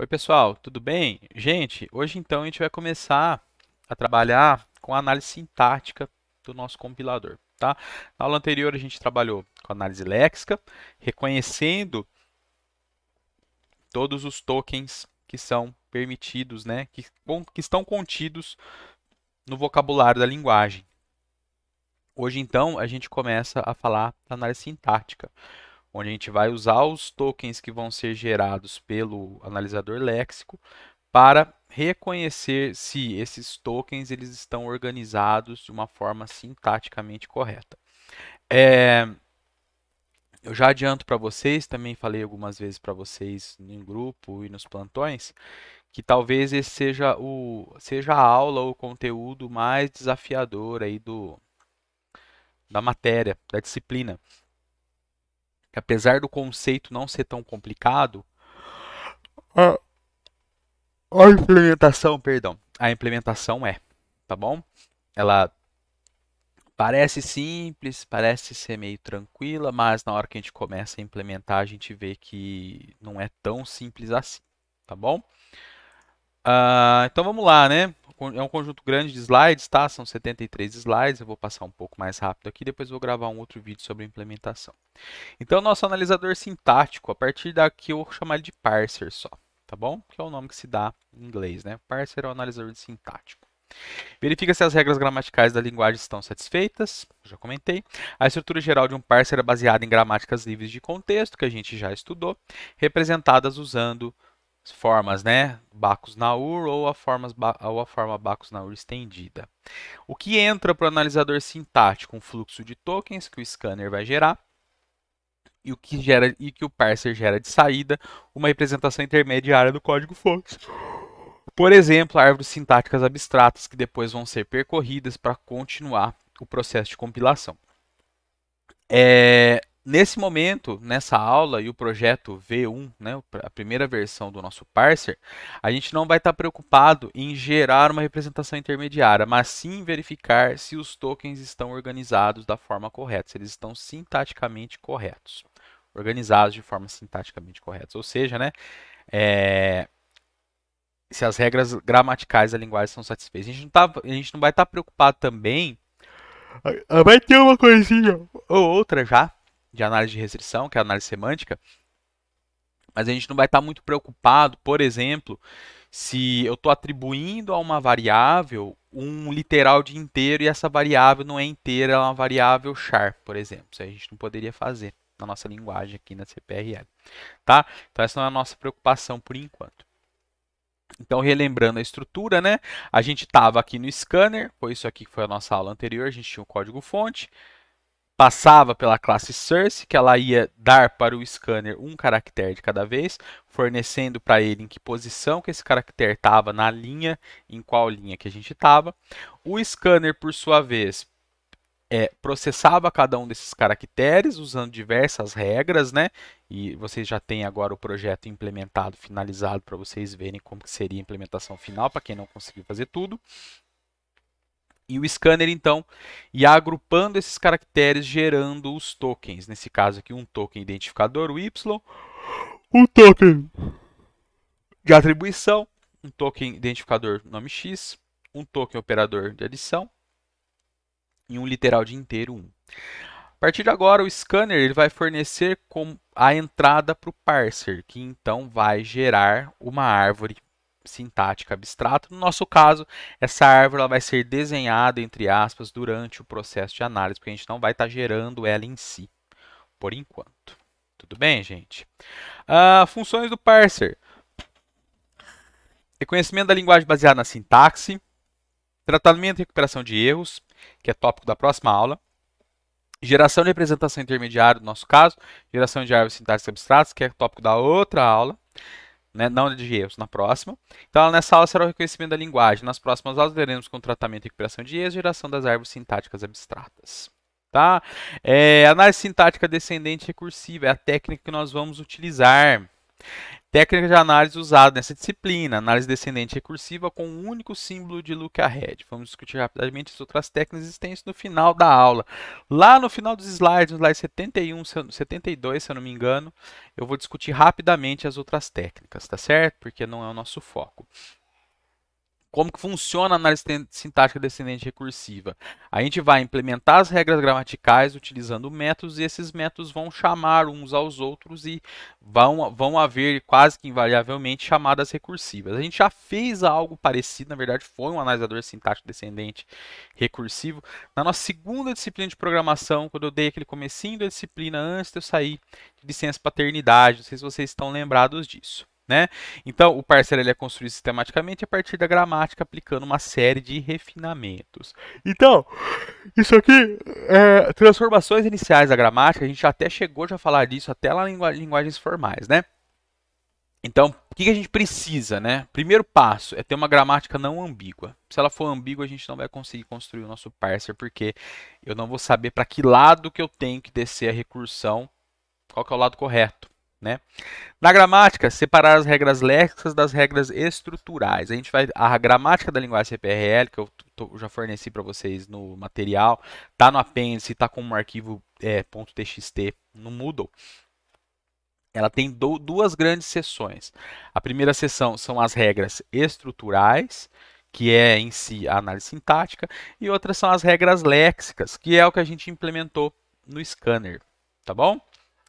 Oi, pessoal, tudo bem? Gente, hoje então a gente vai começar a trabalhar com a análise sintática do nosso compilador. Tá? Na aula anterior a gente trabalhou com análise léxica, reconhecendo todos os tokens que são permitidos, né? que, que estão contidos no vocabulário da linguagem. Hoje, então, a gente começa a falar da análise sintática onde a gente vai usar os tokens que vão ser gerados pelo analisador léxico para reconhecer se esses tokens eles estão organizados de uma forma sintaticamente correta. É, eu já adianto para vocês, também falei algumas vezes para vocês no grupo e nos plantões, que talvez esse seja, o, seja a aula ou o conteúdo mais desafiador aí do, da matéria, da disciplina que apesar do conceito não ser tão complicado, a, a implementação, perdão, a implementação é, tá bom? Ela parece simples, parece ser meio tranquila, mas na hora que a gente começa a implementar, a gente vê que não é tão simples assim, tá bom? Uh, então vamos lá, né? é um conjunto grande de slides, tá? São 73 slides, eu vou passar um pouco mais rápido aqui, depois vou gravar um outro vídeo sobre implementação. Então, nosso analisador sintático, a partir daqui eu vou chamar ele de parser só, tá bom? Que é o nome que se dá em inglês, né? Parser é o analisador sintático. Verifica se as regras gramaticais da linguagem estão satisfeitas, já comentei. A estrutura geral de um parser é baseada em gramáticas livres de contexto, que a gente já estudou, representadas usando formas, né, BACOS Naur ou a, formas, ou a forma BACOS Naur estendida. O que entra para o analisador sintático? Um fluxo de tokens que o scanner vai gerar e o que gera e que o parser gera de saída, uma representação intermediária do código fonte. Por exemplo, árvores sintáticas abstratas que depois vão ser percorridas para continuar o processo de compilação. É, nesse momento, nessa aula e o projeto V1, né, a primeira versão do nosso parser, a gente não vai estar tá preocupado em gerar uma representação intermediária, mas sim verificar se os tokens estão organizados da forma correta, se eles estão sintaticamente corretos, organizados de forma sintaticamente correta. Ou seja, né, é, se as regras gramaticais da linguagem são satisfeitas. A gente não, tá, a gente não vai estar tá preocupado também. Ah, vai ter uma coisinha ou outra já de análise de restrição, que é a análise semântica, mas a gente não vai estar muito preocupado, por exemplo, se eu estou atribuindo a uma variável um literal de inteiro e essa variável não é inteira, ela é uma variável char, por exemplo. Isso a gente não poderia fazer na nossa linguagem aqui na CPRL. Tá? Então essa não é a nossa preocupação por enquanto. Então, relembrando a estrutura, né? A gente estava aqui no scanner, foi isso aqui que foi a nossa aula anterior, a gente tinha o código fonte passava pela classe Source, que ela ia dar para o scanner um caractere de cada vez, fornecendo para ele em que posição que esse caractere estava na linha, em qual linha que a gente estava. O scanner, por sua vez, é, processava cada um desses caracteres usando diversas regras, né? E vocês já têm agora o projeto implementado, finalizado, para vocês verem como seria a implementação final, para quem não conseguiu fazer tudo. E o scanner, então, e agrupando esses caracteres, gerando os tokens. Nesse caso aqui, um token identificador, o Y, um token de atribuição, um token identificador nome X, um token operador de adição e um literal de inteiro 1. A partir de agora, o scanner ele vai fornecer a entrada para o parser, que então vai gerar uma árvore sintática abstrata. No nosso caso, essa árvore ela vai ser desenhada, entre aspas, durante o processo de análise, porque a gente não vai estar tá gerando ela em si, por enquanto. Tudo bem, gente? Ah, funções do parser. Reconhecimento é da linguagem baseada na sintaxe. Tratamento e recuperação de erros, que é tópico da próxima aula. Geração de representação intermediária, no nosso caso. Geração de árvores sintáticas abstratas, que é tópico da outra aula né, não de erros, na próxima. Então, nessa aula será o reconhecimento da linguagem. Nas próximas aulas, veremos com tratamento e recuperação de erros, geração das árvores sintáticas abstratas. Tá? É, análise sintática descendente recursiva é a técnica que nós vamos utilizar técnica de análise usada nessa disciplina, análise descendente recursiva com um único símbolo de look ahead. Vamos discutir rapidamente as outras técnicas existentes no final da aula. Lá no final dos slides, no slide 71, 72, se eu não me engano, eu vou discutir rapidamente as outras técnicas, tá certo? Porque não é o nosso foco como que funciona a análise sintática descendente recursiva. A gente vai implementar as regras gramaticais utilizando métodos e esses métodos vão chamar uns aos outros e vão, vão haver quase que invariavelmente chamadas recursivas. A gente já fez algo parecido, na verdade foi um analisador sintático descendente recursivo. Na nossa segunda disciplina de programação, quando eu dei aquele comecinho da disciplina antes de eu sair de licença paternidade, não sei se vocês estão lembrados disso. Né? Então, o parser ele é construído sistematicamente a partir da gramática, aplicando uma série de refinamentos. Então, isso aqui, é, transformações iniciais da gramática, a gente até chegou já a falar disso, até lá em linguagens formais, né? Então, o que a gente precisa, né? Primeiro passo é ter uma gramática não ambígua. Se ela for ambígua, a gente não vai conseguir construir o nosso parser, porque eu não vou saber para que lado que eu tenho que descer a recursão, qual que é o lado correto. Né? Na gramática, separar as regras léxicas das regras estruturais. A gente vai a gramática da linguagem CPRL que eu tô, já forneci para vocês no material, está no apêndice, está como um arquivo é, .txt no Moodle. Ela tem do, duas grandes seções. A primeira seção são as regras estruturais, que é em si a análise sintática, e outras são as regras léxicas, que é o que a gente implementou no scanner, tá bom?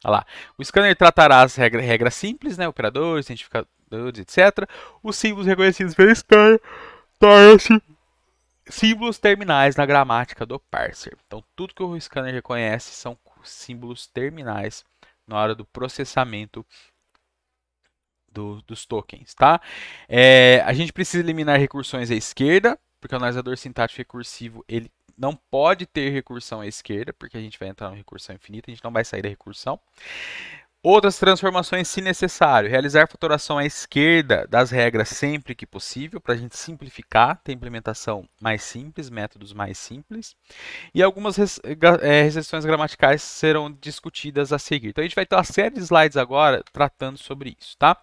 Olha lá. O scanner tratará as regras, regras simples, né? Operadores, identificadores, etc. Os símbolos reconhecidos pelo scanner tornam-se símbolos terminais na gramática do parser. Então, tudo que o scanner reconhece são símbolos terminais na hora do processamento do, dos tokens, tá? É, a gente precisa eliminar recursões à esquerda, porque o analisador sintático recursivo ele não pode ter recursão à esquerda, porque a gente vai entrar em recursão infinita, a gente não vai sair da recursão. Outras transformações, se necessário. Realizar fatoração à esquerda das regras sempre que possível, para a gente simplificar, ter implementação mais simples, métodos mais simples. E algumas eh, restrições gramaticais serão discutidas a seguir. Então, a gente vai ter uma série de slides agora tratando sobre isso, tá?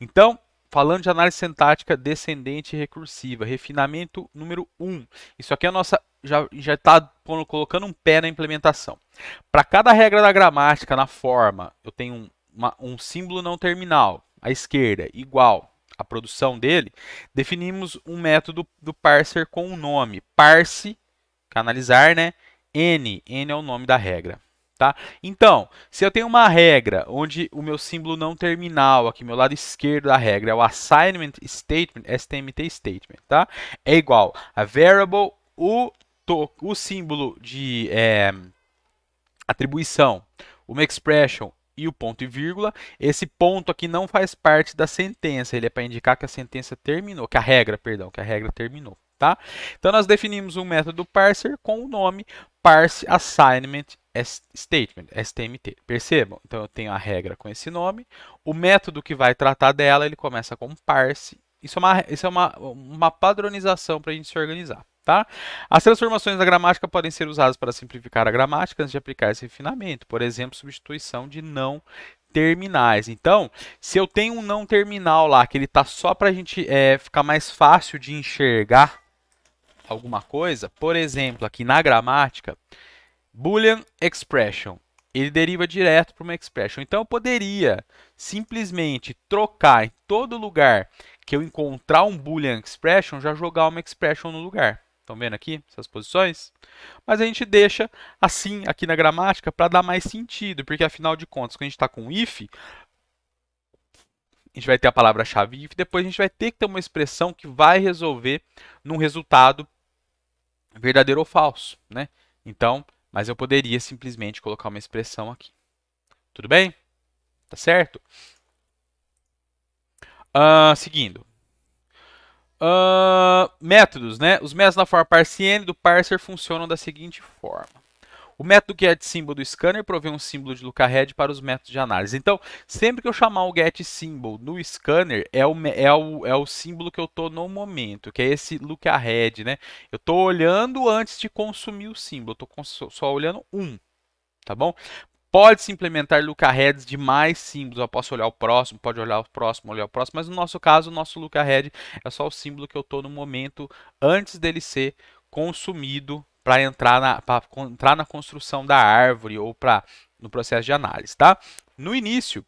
Então, Falando de análise sintática descendente e recursiva, refinamento número 1. Isso aqui é a nossa já está colocando um pé na implementação. Para cada regra da gramática na forma, eu tenho um, uma, um símbolo não terminal à esquerda igual à produção dele, definimos um método do parser com o um nome parse, canalizar, é né? n, n é o nome da regra. Tá? Então, se eu tenho uma regra onde o meu símbolo não terminal, aqui meu lado esquerdo da regra, é o assignment statement, stmt statement, tá? é igual a variable, o, to, o símbolo de é, atribuição, uma expression e o ponto e vírgula. Esse ponto aqui não faz parte da sentença, ele é para indicar que a sentença terminou, que a regra, perdão, que a regra terminou. Tá? Então, nós definimos um método parser com o nome parse assignment statement, STMT. Percebam? Então eu tenho a regra com esse nome, o método que vai tratar dela, ele começa com parse. Isso é uma, isso é uma, uma padronização para a gente se organizar. Tá? As transformações da gramática podem ser usadas para simplificar a gramática antes de aplicar esse refinamento, por exemplo, substituição de não terminais. Então, se eu tenho um não terminal lá, que ele tá só para a gente é, ficar mais fácil de enxergar alguma coisa, por exemplo, aqui na gramática, Boolean expression. Ele deriva direto para uma expression. Então, eu poderia simplesmente trocar em todo lugar que eu encontrar um Boolean expression, já jogar uma expression no lugar. Estão vendo aqui essas posições? Mas a gente deixa assim aqui na gramática para dar mais sentido, porque afinal de contas, quando a gente está com if, a gente vai ter a palavra-chave if, depois a gente vai ter que ter uma expressão que vai resolver num resultado verdadeiro ou falso. Né? Então, mas eu poderia simplesmente colocar uma expressão aqui. Tudo bem? Tá certo? Uh, seguindo. Uh, métodos, né? Os métodos na forma parsiene do parser funcionam da seguinte forma. O método get é symbol do scanner provê um símbolo de lookahead para os métodos de análise. Então, sempre que eu chamar o get symbol no scanner, é o, é o, é o símbolo que eu estou no momento, que é esse lookahead. Né? Eu estou olhando antes de consumir o símbolo, estou só olhando um. Tá bom? Pode-se implementar lookaheads de mais símbolos. Eu posso olhar o próximo, pode olhar o próximo, olhar o próximo. Mas no nosso caso, o nosso lookahead é só o símbolo que eu estou no momento antes dele ser consumido para entrar na para entrar na construção da árvore ou para no processo de análise, tá? No início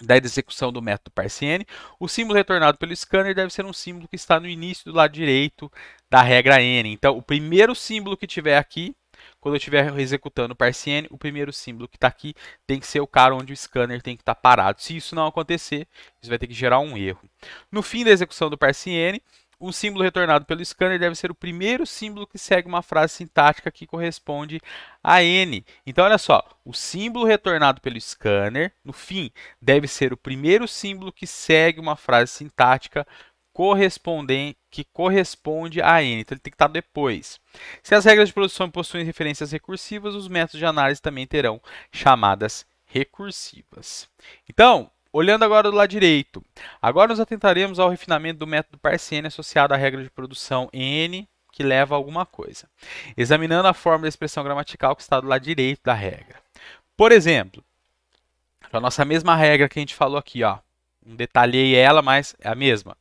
da execução do método Parsiene, o símbolo retornado pelo scanner deve ser um símbolo que está no início do lado direito da regra n. Então, o primeiro símbolo que tiver aqui, quando eu estiver executando o Parsiene, o primeiro símbolo que está aqui tem que ser o cara onde o scanner tem que estar tá parado. Se isso não acontecer, isso vai ter que gerar um erro. No fim da execução do Parsiene, o símbolo retornado pelo scanner deve ser o primeiro símbolo que segue uma frase sintática que corresponde a N. Então, olha só, o símbolo retornado pelo scanner, no fim, deve ser o primeiro símbolo que segue uma frase sintática correspondente que corresponde a n. Então, ele tem que estar depois. Se as regras de produção possuem referências recursivas, os métodos de análise também terão chamadas recursivas. Então, Olhando agora do lado direito, agora nos atentaremos ao refinamento do método Parsen associado à regra de produção n, que leva a alguma coisa, examinando a forma da expressão gramatical que está do lado direito da regra. Por exemplo, a nossa mesma regra que a gente falou aqui, ó, não detalhei ela, mas é a mesma.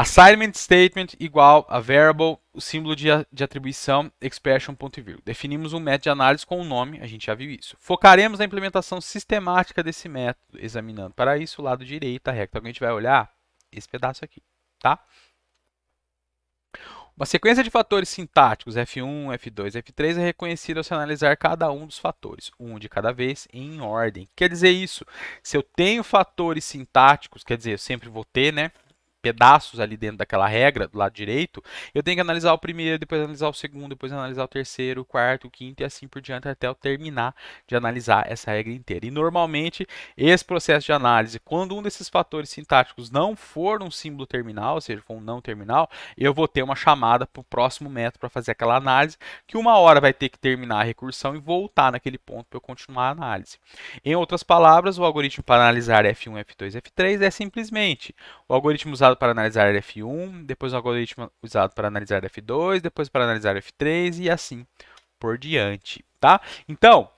Assignment statement igual a variable, o símbolo de, de atribuição, expression, ponto e vírgula. Definimos um método de análise com o um nome, a gente já viu isso. Focaremos na implementação sistemática desse método, examinando para isso o lado direito a reta Então, a gente vai olhar esse pedaço aqui, tá? Uma sequência de fatores sintáticos F1, F2, F3 é reconhecida se analisar cada um dos fatores, um de cada vez em ordem. Quer dizer isso, se eu tenho fatores sintáticos, quer dizer, eu sempre vou ter, né? pedaços ali dentro daquela regra, do lado direito, eu tenho que analisar o primeiro, depois analisar o segundo, depois analisar o terceiro, o quarto, o quinto e assim por diante até eu terminar de analisar essa regra inteira. E normalmente, esse processo de análise, quando um desses fatores sintáticos não for um símbolo terminal, ou seja, for um não terminal, eu vou ter uma chamada para o próximo método para fazer aquela análise, que uma hora vai ter que terminar a recursão e voltar naquele ponto para eu continuar a análise. Em outras palavras, o algoritmo para analisar F1, F2, F3 é simplesmente o algoritmo usado para analisar F1, depois o algoritmo usado para analisar F2, depois para analisar F3 e assim por diante, tá? Então,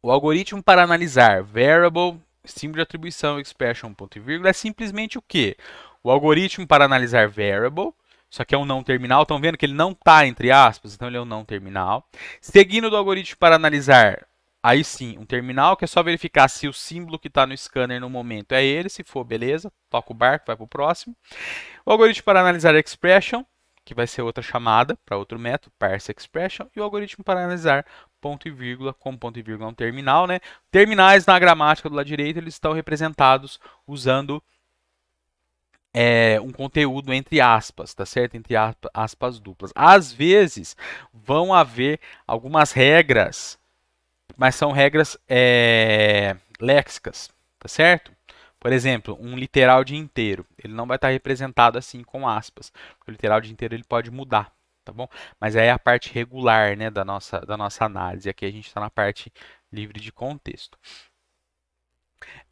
o algoritmo para analisar variable, símbolo de atribuição, expression, ponto e vírgula é simplesmente o quê? O algoritmo para analisar variable, isso aqui é um não terminal, estão vendo que ele não está entre aspas, então ele é um não terminal. Seguindo do algoritmo para analisar Aí sim, um terminal que é só verificar se o símbolo que está no scanner no momento é ele. Se for, beleza. Toca o barco, vai para o próximo. O algoritmo para analisar expression, que vai ser outra chamada para outro método, parse expression. E o algoritmo para analisar ponto e vírgula, com ponto e vírgula é um terminal. Né? Terminais na gramática do lado direito, eles estão representados usando é, um conteúdo entre aspas, tá certo? Entre aspas, aspas duplas. Às vezes, vão haver algumas regras mas são regras é, léxicas, tá certo? Por exemplo, um literal de inteiro, ele não vai estar tá representado assim com aspas, porque o literal de inteiro ele pode mudar, tá bom? Mas aí é a parte regular, né, da nossa, da nossa análise, aqui a gente está na parte livre de contexto.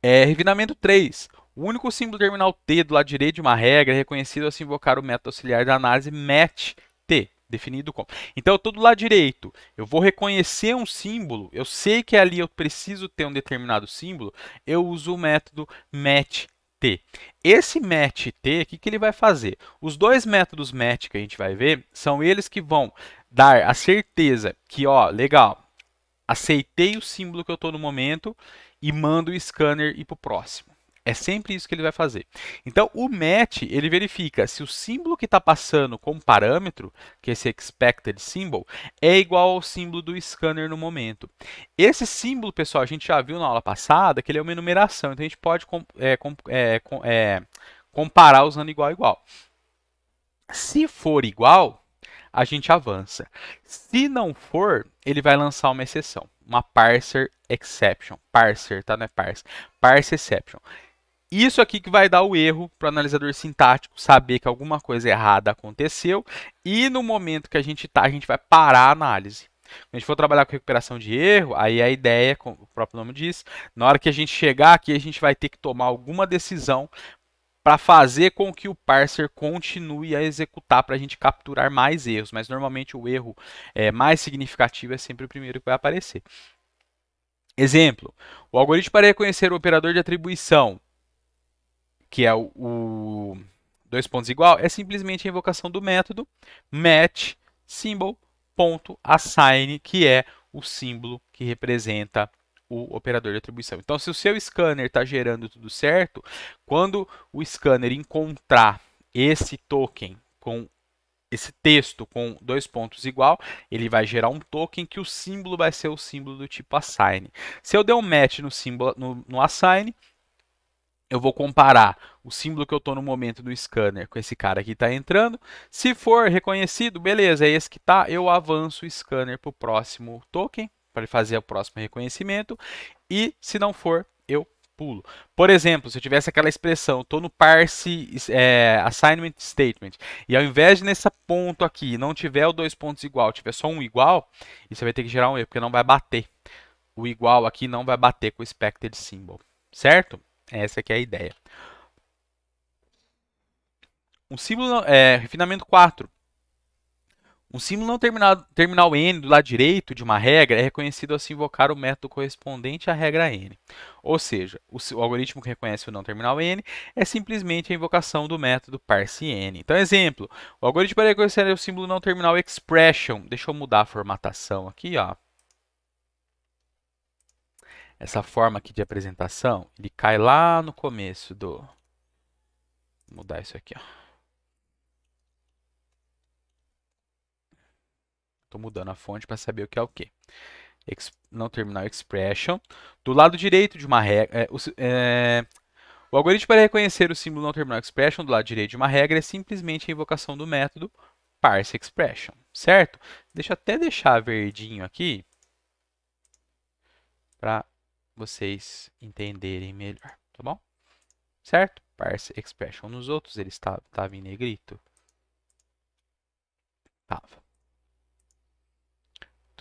É, refinamento 3. O único símbolo terminal T do lado direito de uma regra é reconhecido ao se invocar o método auxiliar da análise MET T definido como. Então, eu estou do lado direito, eu vou reconhecer um símbolo, eu sei que ali eu preciso ter um determinado símbolo, eu uso o método match T. Esse match T, o que, que ele vai fazer? Os dois métodos match que a gente vai ver, são eles que vão dar a certeza que, ó, legal, aceitei o símbolo que eu estou no momento e mando o scanner ir para o próximo. É sempre isso que ele vai fazer. Então, o match, ele verifica se o símbolo que está passando como parâmetro, que é esse expected symbol, é igual ao símbolo do scanner no momento. Esse símbolo, pessoal, a gente já viu na aula passada, que ele é uma enumeração. Então, a gente pode é, é, é, comparar usando igual a igual. Se for igual, a gente avança. Se não for, ele vai lançar uma exceção, uma parser exception. Parser, tá? Não é parser. Parser exception. Isso aqui que vai dar o erro para o analisador sintático saber que alguma coisa errada aconteceu e no momento que a gente está, a gente vai parar a análise. Quando a gente for trabalhar com recuperação de erro, aí a ideia, como o próprio nome diz, na hora que a gente chegar aqui, a gente vai ter que tomar alguma decisão para fazer com que o parser continue a executar para a gente capturar mais erros. Mas normalmente o erro é, mais significativo é sempre o primeiro que vai aparecer. Exemplo, o algoritmo para reconhecer o operador de atribuição que é o, o dois pontos igual, é simplesmente a invocação do método match symbol ponto assign, que é o símbolo que representa o operador de atribuição. Então, se o seu scanner está gerando tudo certo, quando o scanner encontrar esse token com esse texto com dois pontos igual, ele vai gerar um token que o símbolo vai ser o símbolo do tipo assign. Se eu der um match no símbolo no, no assign, eu vou comparar o símbolo que eu estou no momento do scanner com esse cara que está entrando. Se for reconhecido, beleza, é esse que está, eu avanço o scanner para o próximo token, para ele fazer o próximo reconhecimento. E se não for, eu pulo. Por exemplo, se eu tivesse aquela expressão, estou no parse é, assignment statement, e ao invés de nesse ponto aqui não tiver o dois pontos igual, tiver só um igual, você vai ter que gerar um erro, porque não vai bater. O igual aqui não vai bater com o expected symbol, certo? Essa que é a ideia. Um símbolo, é, refinamento 4. Um símbolo não terminal terminal n do lado direito de uma regra é reconhecido ao se invocar o método correspondente à regra n. Ou seja, o, o algoritmo que reconhece o não terminal n é simplesmente a invocação do método parse n. Então, exemplo, o algoritmo para reconhecer o símbolo não terminal expression. Deixa eu mudar a formatação aqui, ó essa forma aqui de apresentação, ele cai lá no começo do... Vou mudar isso aqui, ó. Estou mudando a fonte para saber o que é o que. Não terminal expression. Do lado direito de uma regra... É, o, é, o algoritmo para reconhecer o símbolo não terminal expression do lado direito de uma regra é simplesmente a invocação do método parse expression, certo? Deixa eu até deixar verdinho aqui para vocês entenderem melhor, tá bom? Certo? Parse expression nos outros, ele estava, em negrito. Tava.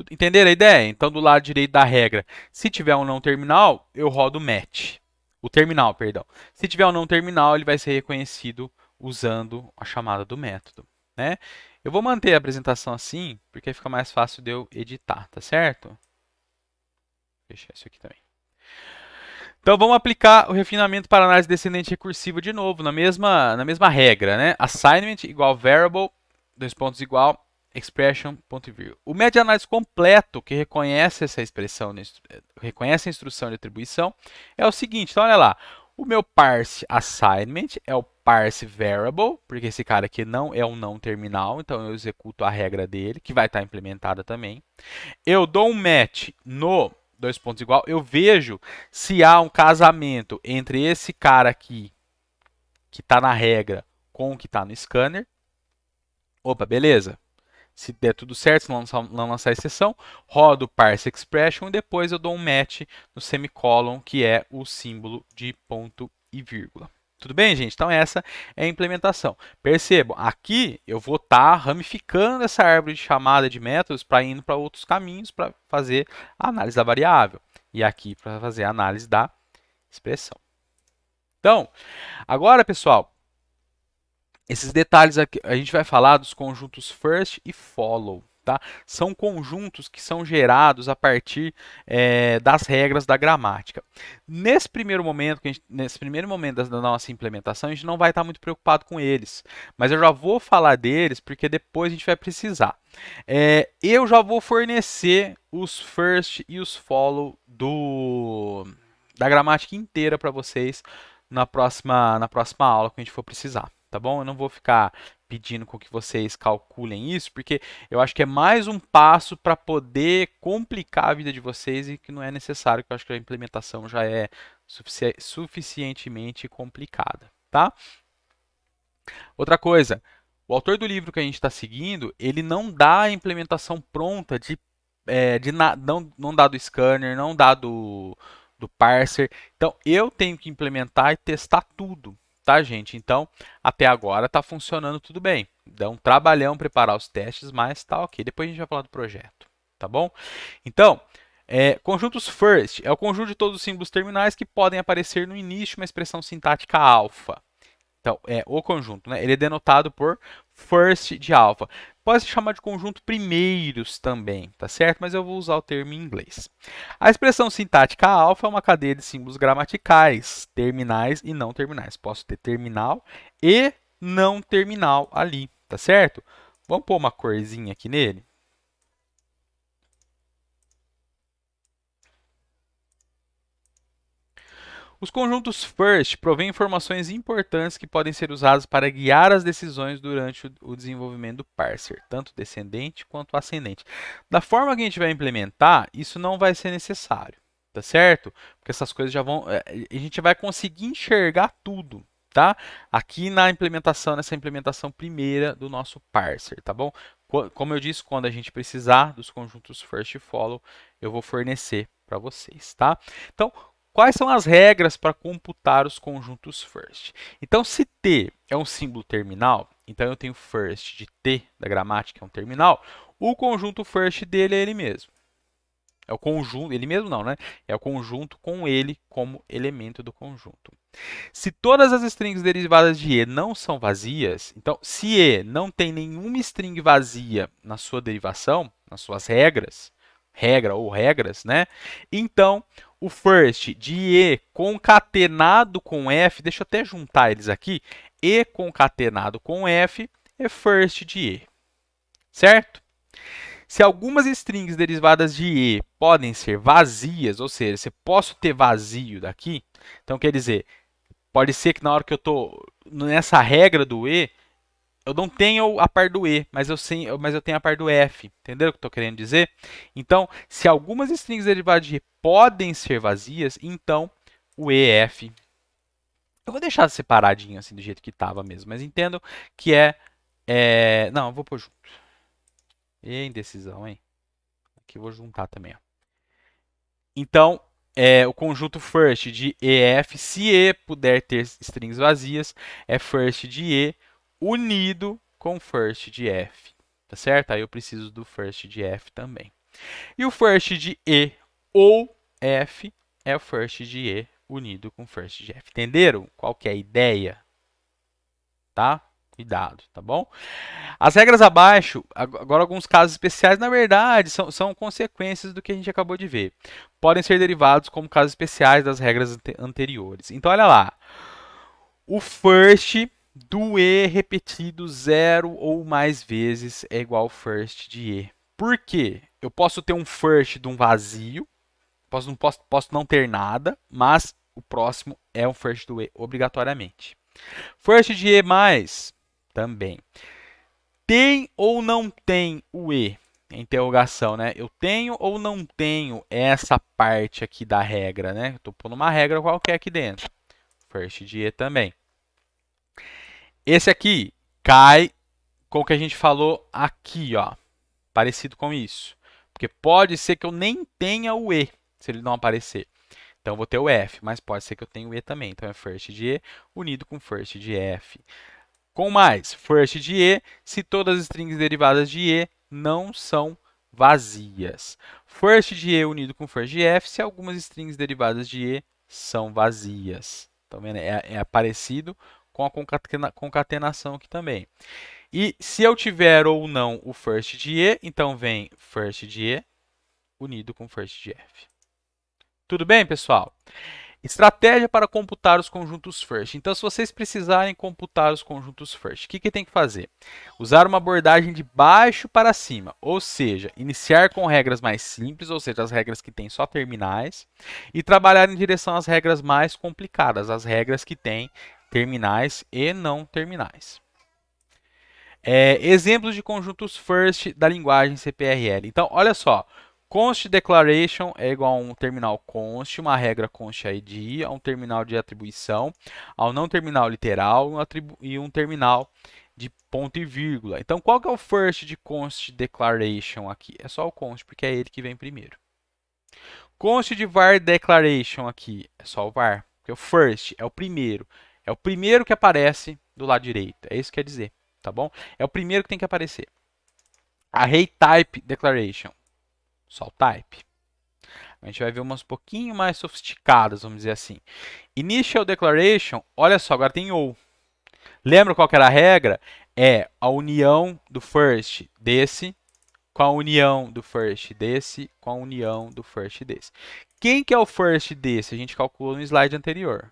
Entenderam a ideia? Então, do lado direito da regra, se tiver um não terminal, eu rodo match. O terminal, perdão. Se tiver um não terminal, ele vai ser reconhecido usando a chamada do método. Né? Eu vou manter a apresentação assim, porque fica mais fácil de eu editar, tá certo? Vou isso aqui também. Então vamos aplicar o refinamento para análise descendente recursiva de novo, na mesma, na mesma regra, né? Assignment igual variable, dois pontos igual, expression, ponto e vírgula. O método de análise completo que reconhece essa expressão, né, reconhece a instrução de atribuição, é o seguinte, então olha lá. O meu parse assignment é o parse variable, porque esse cara aqui não é um não terminal, então eu executo a regra dele, que vai estar implementada também. Eu dou um match no dois pontos igual, eu vejo se há um casamento entre esse cara aqui, que está na regra, com o que está no scanner. Opa, beleza. Se der tudo certo, se não lançar, não lançar exceção, rodo o parse expression e depois eu dou um match no semicolon, que é o símbolo de ponto e vírgula. Tudo bem, gente? Então essa é a implementação. Percebam, aqui eu vou estar tá ramificando essa árvore de chamada de métodos para indo para outros caminhos para fazer a análise da variável. E aqui para fazer a análise da expressão. Então, agora, pessoal, esses detalhes aqui, a gente vai falar dos conjuntos first e follow. Tá? São conjuntos que são gerados a partir é, das regras da gramática. Nesse primeiro momento, gente, nesse primeiro momento da, da nossa implementação, a gente não vai estar muito preocupado com eles, mas eu já vou falar deles porque depois a gente vai precisar. É, eu já vou fornecer os first e os follow do, da gramática inteira para vocês na próxima, na próxima aula que a gente for precisar tá bom? Eu não vou ficar pedindo com que vocês calculem isso, porque eu acho que é mais um passo para poder complicar a vida de vocês e que não é necessário, que eu acho que a implementação já é sufici suficientemente complicada, tá? Outra coisa, o autor do livro que a gente está seguindo, ele não dá a implementação pronta de, é, de não, não dá do scanner, não dá do, do parser. Então, eu tenho que implementar e testar tudo tá, gente? Então, até agora tá funcionando tudo bem. Dá um trabalhão preparar os testes, mas tá ok. Depois a gente vai falar do projeto, tá bom? Então, é, conjuntos first é o conjunto de todos os símbolos terminais que podem aparecer no início de uma expressão sintática alfa. Então, é o conjunto, né? Ele é denotado por first de alfa. Pode se chamar de conjunto primeiros também, tá certo? Mas eu vou usar o termo em inglês. A expressão sintática alfa é uma cadeia de símbolos gramaticais, terminais e não terminais. Posso ter terminal e não terminal ali, tá certo? Vamos pôr uma corzinha aqui nele. Os conjuntos FIRST provêm informações importantes que podem ser usadas para guiar as decisões durante o desenvolvimento do parser, tanto descendente quanto ascendente. Da forma que a gente vai implementar, isso não vai ser necessário, tá certo? Porque essas coisas já vão... É, a gente vai conseguir enxergar tudo, tá? Aqui na implementação, nessa implementação primeira do nosso parser, tá bom? Como eu disse, quando a gente precisar dos conjuntos first e follow, eu vou fornecer para vocês, tá? Então, Quais são as regras para computar os conjuntos first? Então, se t é um símbolo terminal, então eu tenho first de t da gramática, é um terminal, o conjunto first dele é ele mesmo. É o conjunto, ele mesmo não, né? É o conjunto com ele como elemento do conjunto. Se todas as strings derivadas de E não são vazias, então se E não tem nenhuma string vazia na sua derivação, nas suas regras, regra ou regras, né? Então, o first de E concatenado com F, deixa eu até juntar eles aqui, E concatenado com F é first de E, certo? Se algumas strings derivadas de E podem ser vazias, ou seja, se posso ter vazio daqui, então quer dizer, pode ser que na hora que eu estou nessa regra do E, eu não tenho a par do E, mas eu, sim, mas eu tenho a par do F. Entenderam o que eu estou querendo dizer? Então, se algumas strings derivadas de E podem ser vazias, então o EF. Eu vou deixar separadinho assim do jeito que estava mesmo, mas entendo que é. é... Não, eu vou pôr junto. E é indecisão, hein? Aqui eu vou juntar também. Ó. Então, é, o conjunto first de EF, se E puder ter strings vazias, é first de E unido com first de f, tá certo? Aí eu preciso do first de f também. E o first de e ou f é o first de e unido com first de f. Entenderam qual que é a ideia? Tá? Cuidado, tá bom? As regras abaixo, agora alguns casos especiais, na verdade, são, são consequências do que a gente acabou de ver. Podem ser derivados como casos especiais das regras anteriores. Então, olha lá. O first do E repetido zero ou mais vezes é igual first de E. Por quê? Eu posso ter um first de um vazio, posso não, posso, posso não ter nada, mas o próximo é um first do E obrigatoriamente. First de E mais também. Tem ou não tem o E? É interrogação, né? Eu tenho ou não tenho essa parte aqui da regra, né? Estou pondo uma regra qualquer aqui dentro. First de E também. Esse aqui cai com o que a gente falou aqui, ó. Parecido com isso. Porque pode ser que eu nem tenha o E, se ele não aparecer. Então, eu vou ter o F, mas pode ser que eu tenha o E também. Então, é first de E unido com first de F. Com mais, first de E, se todas as strings derivadas de E não são vazias. First de E unido com first de F, se algumas strings derivadas de E são vazias. Tá vendo? É, é parecido com a concatenação aqui também. E se eu tiver ou não o first de E, então vem first de E unido com first de F. Tudo bem, pessoal? Estratégia para computar os conjuntos first. Então, se vocês precisarem computar os conjuntos first, o que, que tem que fazer? Usar uma abordagem de baixo para cima, ou seja, iniciar com regras mais simples, ou seja, as regras que têm só terminais, e trabalhar em direção às regras mais complicadas, as regras que têm terminais e não terminais. É, exemplos de conjuntos first da linguagem CPRL. Então, olha só. Const declaration é igual a um terminal const, uma regra const id, a um terminal de atribuição, ao não terminal literal um e um terminal de ponto e vírgula. Então, qual que é o first de const declaration aqui? É só o const, porque é ele que vem primeiro. Const de var declaration aqui, é só o var, porque o first é o primeiro. É o primeiro que aparece do lado direito. É isso que quer dizer, tá bom? É o primeiro que tem que aparecer. Array Type Declaration. Só o type. A gente vai ver umas um pouquinho mais sofisticadas, vamos dizer assim. Initial Declaration, olha só, agora tem ou. Lembra qual era a regra? É a união do first desse com a união do first desse com a união do first desse. Quem que é o first desse? A gente calculou no slide anterior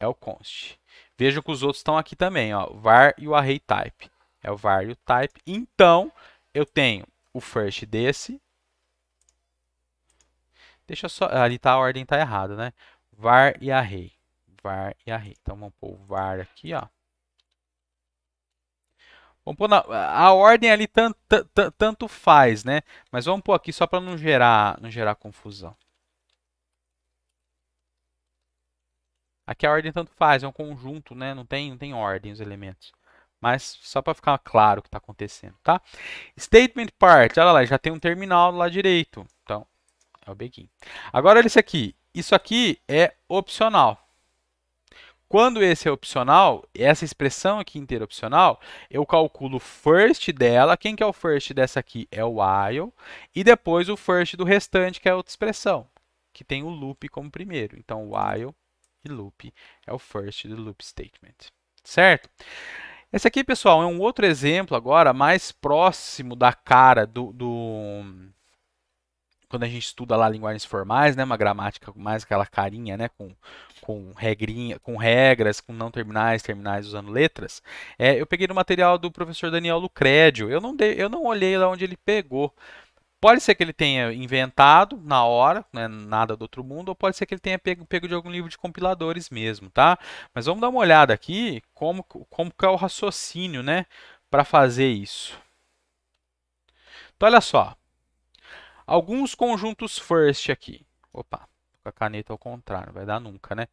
é o const. Vejam que os outros estão aqui também, ó, var e o array type. É o var e o type. Então, eu tenho o first desse. Deixa só, ali tá a ordem tá errada, né? Var e array. Var e array. Então vamos pôr o var aqui, ó. Vamos pôr na, a ordem ali tanto, tanto, tanto faz, né? Mas vamos pôr aqui só para não gerar, não gerar confusão. Aqui a ordem tanto faz, é um conjunto, né? Não tem, não tem ordem os elementos. Mas só para ficar claro o que está acontecendo, tá? Statement part, olha lá, já tem um terminal lá direito. Então, é o begin. Agora, olha isso aqui. Isso aqui é opcional. Quando esse é opcional, essa expressão aqui inteira é opcional, eu calculo o first dela. Quem que é o first dessa aqui? É o while. E depois o first do restante, que é outra expressão, que tem o loop como primeiro. Então, while e loop é o first do loop statement, certo? Esse aqui, pessoal, é um outro exemplo agora mais próximo da cara do, do quando a gente estuda lá linguagens formais, né, uma gramática mais aquela carinha, né, com, com regrinha, com regras, com não terminais, terminais usando letras. É, eu peguei no material do professor Daniel Lucrédio. Eu não dei, eu não olhei lá onde ele pegou, Pode ser que ele tenha inventado na hora, né, nada do outro mundo, ou pode ser que ele tenha pego, pego, de algum livro de compiladores mesmo, tá? Mas vamos dar uma olhada aqui como, como que é o raciocínio, né, para fazer isso. Então, olha só. Alguns conjuntos first aqui. Opa, com a caneta ao contrário, não vai dar nunca, né?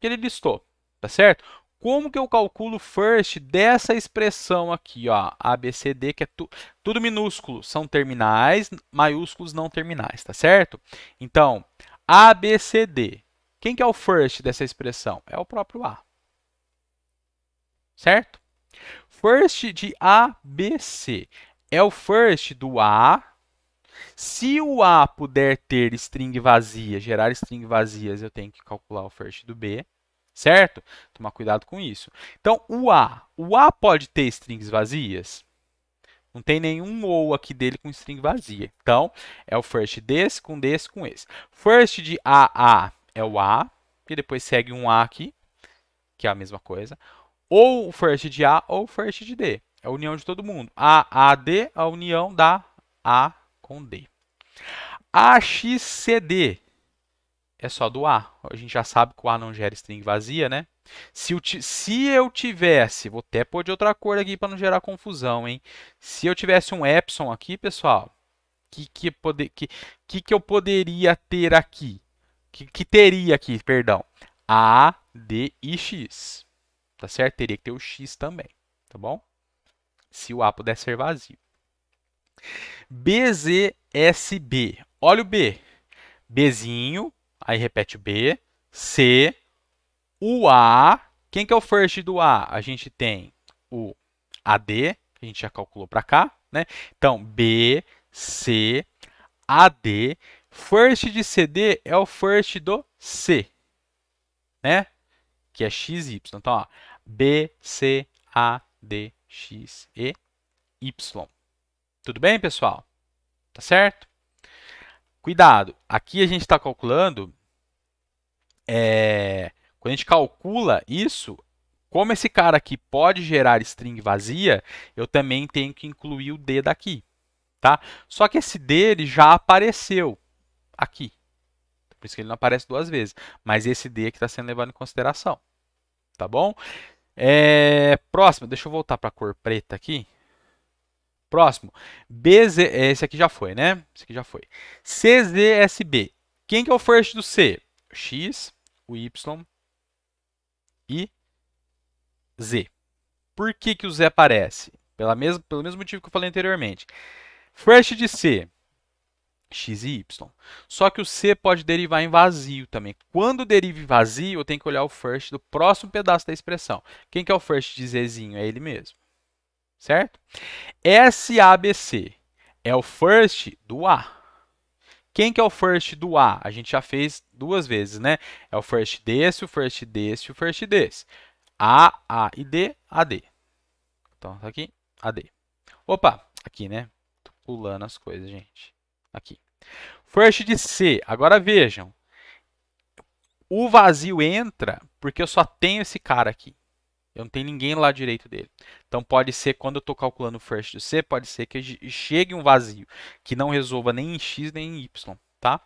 Que ele listou, tá certo? Como que eu calculo first dessa expressão aqui, ó, ABCD, que é tu, tudo minúsculo, são terminais, maiúsculos não terminais, tá certo? Então, ABCD. Quem que é o first dessa expressão? É o próprio A. Certo? First de ABC é o first do A. Se o A puder ter string vazia, gerar string vazias, eu tenho que calcular o first do B certo? Tomar cuidado com isso. Então, o A. O A pode ter strings vazias? Não tem nenhum ou aqui dele com string vazia. Então, é o first desse com desse com esse. First de AA é o A, e depois segue um A aqui, que é a mesma coisa. Ou o first de A ou o first de D. É a união de todo mundo. A, A, D, a união da A com D. AXCD é só do A. A gente já sabe que o A não gera string vazia, né? Se eu, se eu tivesse, vou até pôr de outra cor aqui para não gerar confusão, hein? Se eu tivesse um epsilon aqui, pessoal, que que, que, que, que eu poderia ter aqui? Que, que teria aqui, perdão? A, D e X. Tá certo? Teria que ter o X também, tá bom? Se o A pudesse ser vazio. B Z S B. Olha o B. Bzinho, Aí repete B, C, o A. Quem que é o first do A? A gente tem o AD, que a gente já calculou para cá, né? Então, B, C, AD. First de CD é o first do C, né? Que é XY. Então, ó, B, C, A, D, X, E, Y. Tudo bem, pessoal? Tá certo? Cuidado, aqui a gente está calculando é, quando a gente calcula isso, como esse cara aqui pode gerar string vazia, eu também tenho que incluir o D daqui. Tá? Só que esse D ele já apareceu aqui. Por isso que ele não aparece duas vezes. Mas esse D aqui está sendo levado em consideração. Tá bom? É, próximo, deixa eu voltar para a cor preta aqui. Próximo, BZ, é, esse aqui já foi, né? Esse aqui já foi. CZSB. Quem que é o first do C? X, o Y e Z. Por que, que o Z aparece? Pela mesma, pelo mesmo motivo que eu falei anteriormente. First de C, x e y. Só que o c pode derivar em vazio também. Quando deriva em vazio, eu tenho que olhar o first do próximo pedaço da expressão. Quem que é o first de zzinho? É ele mesmo. Certo? SABC é o first do A. Quem que é o first do A? A gente já fez duas vezes, né? É o first desse, o first desse, o first desse. A, A e D, AD. Então, tá aqui, AD. Opa, aqui, né? Tô pulando as coisas, gente. Aqui. First de C. Agora vejam. O vazio entra porque eu só tenho esse cara aqui. Eu não tenho ninguém lá direito dele. Então pode ser, quando eu estou calculando o first do C, pode ser que chegue um vazio que não resolva nem em X nem em Y, tá?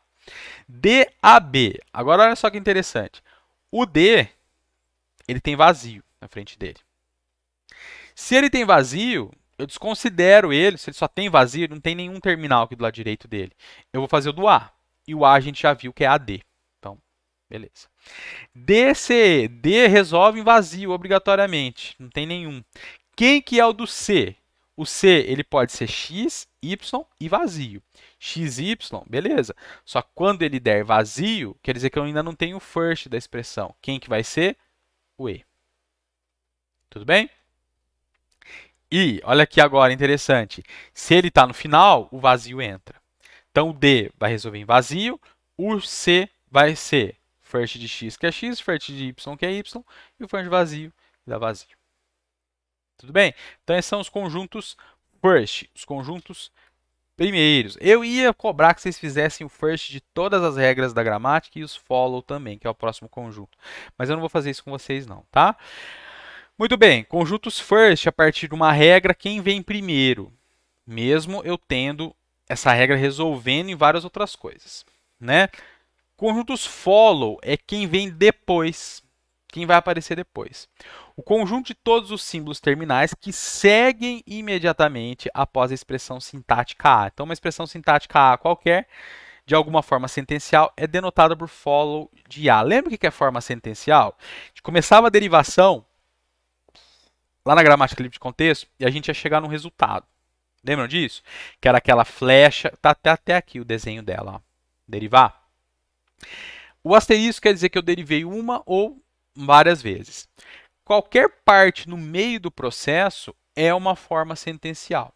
DAB, Agora olha só que interessante. O D, ele tem vazio na frente dele. Se ele tem vazio, eu desconsidero ele, se ele só tem vazio, não tem nenhum terminal aqui do lado direito dele. Eu vou fazer o do A. E o A a gente já viu que é AD. Beleza. DC, D resolve em vazio obrigatoriamente, não tem nenhum. Quem que é o do C? O C ele pode ser x, y e vazio. x, y, beleza. Só quando ele der vazio, quer dizer que eu ainda não tenho o first da expressão. Quem que vai ser? O E. Tudo bem? E, olha aqui agora, interessante. Se ele está no final, o vazio entra. Então, o D vai resolver em vazio. O C vai ser first de x que é x, first de y que é y e o first vazio que dá vazio. Tudo bem? Então esses são os conjuntos first, os conjuntos primeiros. Eu ia cobrar que vocês fizessem o first de todas as regras da gramática e os follow também, que é o próximo conjunto. Mas eu não vou fazer isso com vocês não, tá? Muito bem, conjuntos first a partir de uma regra, quem vem primeiro? Mesmo eu tendo essa regra resolvendo em várias outras coisas, né? Conjuntos follow é quem vem depois, quem vai aparecer depois. O conjunto de todos os símbolos terminais que seguem imediatamente após a expressão sintática A. Então, uma expressão sintática A qualquer, de alguma forma sentencial, é denotada por follow de A. Lembra o que é forma sentencial? A gente começava a derivação lá na gramática livre de contexto e a gente ia chegar num resultado. Lembram disso? Que era aquela flecha, tá até, até aqui o desenho dela, ó. derivar. O asterisco quer dizer que eu derivei uma ou várias vezes. Qualquer parte no meio do processo é uma forma sentencial.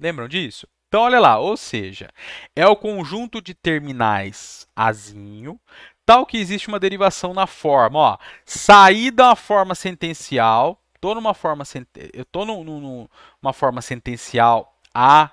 Lembram disso? Então, olha lá, ou seja, é o conjunto de terminais azinho, tal que existe uma derivação na forma. Ó, saí da forma sentencial, estou numa forma, eu tô numa forma sentencial a,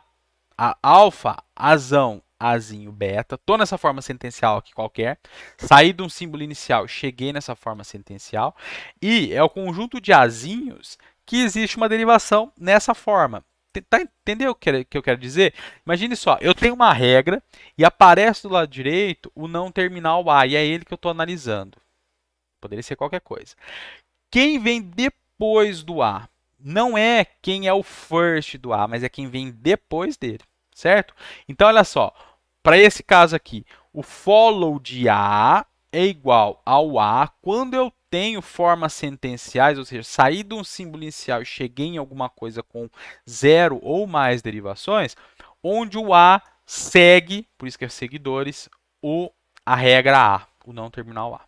a alfa, azão, azinho beta, estou nessa forma sentencial aqui qualquer, saí de um símbolo inicial, cheguei nessa forma sentencial, e é o conjunto de azinhos que existe uma derivação nessa forma. Tá, entendeu o que eu quero dizer? Imagine só, eu tenho uma regra e aparece do lado direito o não terminal A, e é ele que eu estou analisando. Poderia ser qualquer coisa. Quem vem depois do A? Não é quem é o first do A, mas é quem vem depois dele certo? Então, olha só, para esse caso aqui, o follow de A é igual ao A quando eu tenho formas sentenciais, ou seja, saí de um símbolo inicial e cheguei em alguma coisa com zero ou mais derivações, onde o A segue, por isso que é seguidores, o, a regra A, o não terminal A.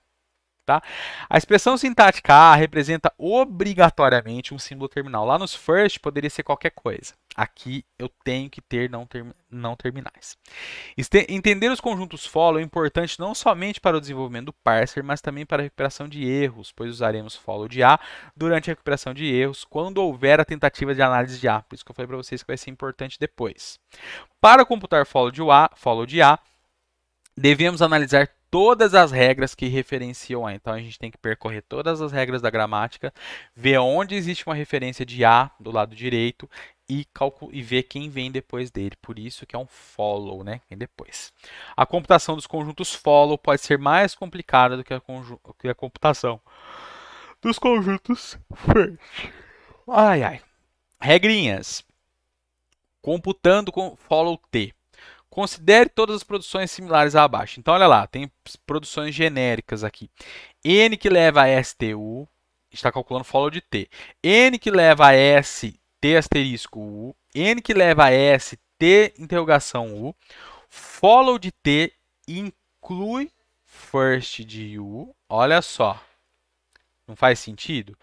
Tá? A expressão sintática A representa obrigatoriamente um símbolo terminal. Lá nos first poderia ser qualquer coisa. Aqui eu tenho que ter não, ter, não terminais. entender os conjuntos follow é importante não somente para o desenvolvimento do parser, mas também para a recuperação de erros, pois usaremos follow de A durante a recuperação de erros quando houver a tentativa de análise de A. Por isso que eu falei para vocês que vai ser importante depois. Para computar follow de A, follow de A devemos analisar todas as regras que referenciam A. Então a gente tem que percorrer todas as regras da gramática, ver onde existe uma referência de A do lado direito e, e ver quem vem depois dele. Por isso que é um follow, né? Vem depois. A computação dos conjuntos follow pode ser mais complicada do que a, que a computação dos conjuntos first. Ai, ai. Regrinhas. Computando com follow T. Considere todas as produções similares à abaixo. Então, olha lá, tem produções genéricas aqui. N que leva a STU, está calculando follow de T. N que leva a S, T asterisco U. N que leva a S, T interrogação U. Follow de T inclui first de U. Olha só. Não faz sentido?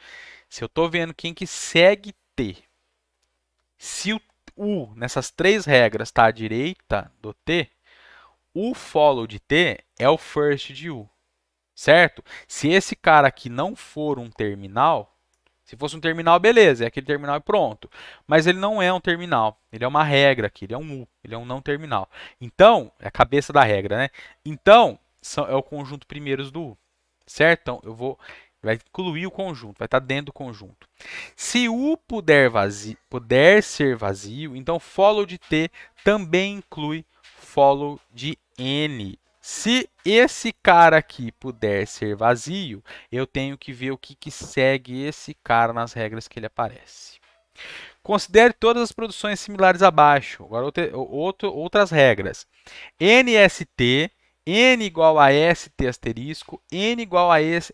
Se eu estou vendo quem que segue T. Se o U, nessas três regras, está À direita do T, o follow de T é o first de U, certo? Se esse cara aqui não for um terminal, se fosse um terminal, beleza, é aquele terminal e pronto. Mas ele não é um terminal, ele é uma regra aqui, ele é um U, ele é um não terminal. Então, é a cabeça da regra, né? Então, são, é o conjunto primeiros do U, certo? Então, eu vou Vai incluir o conjunto, vai estar dentro do conjunto. Se U puder, vazio, puder ser vazio, então follow de T também inclui follow de N. Se esse cara aqui puder ser vazio, eu tenho que ver o que, que segue esse cara nas regras que ele aparece. Considere todas as produções similares abaixo. Agora, outra, outras regras. NST, N igual a ST asterisco, N igual a S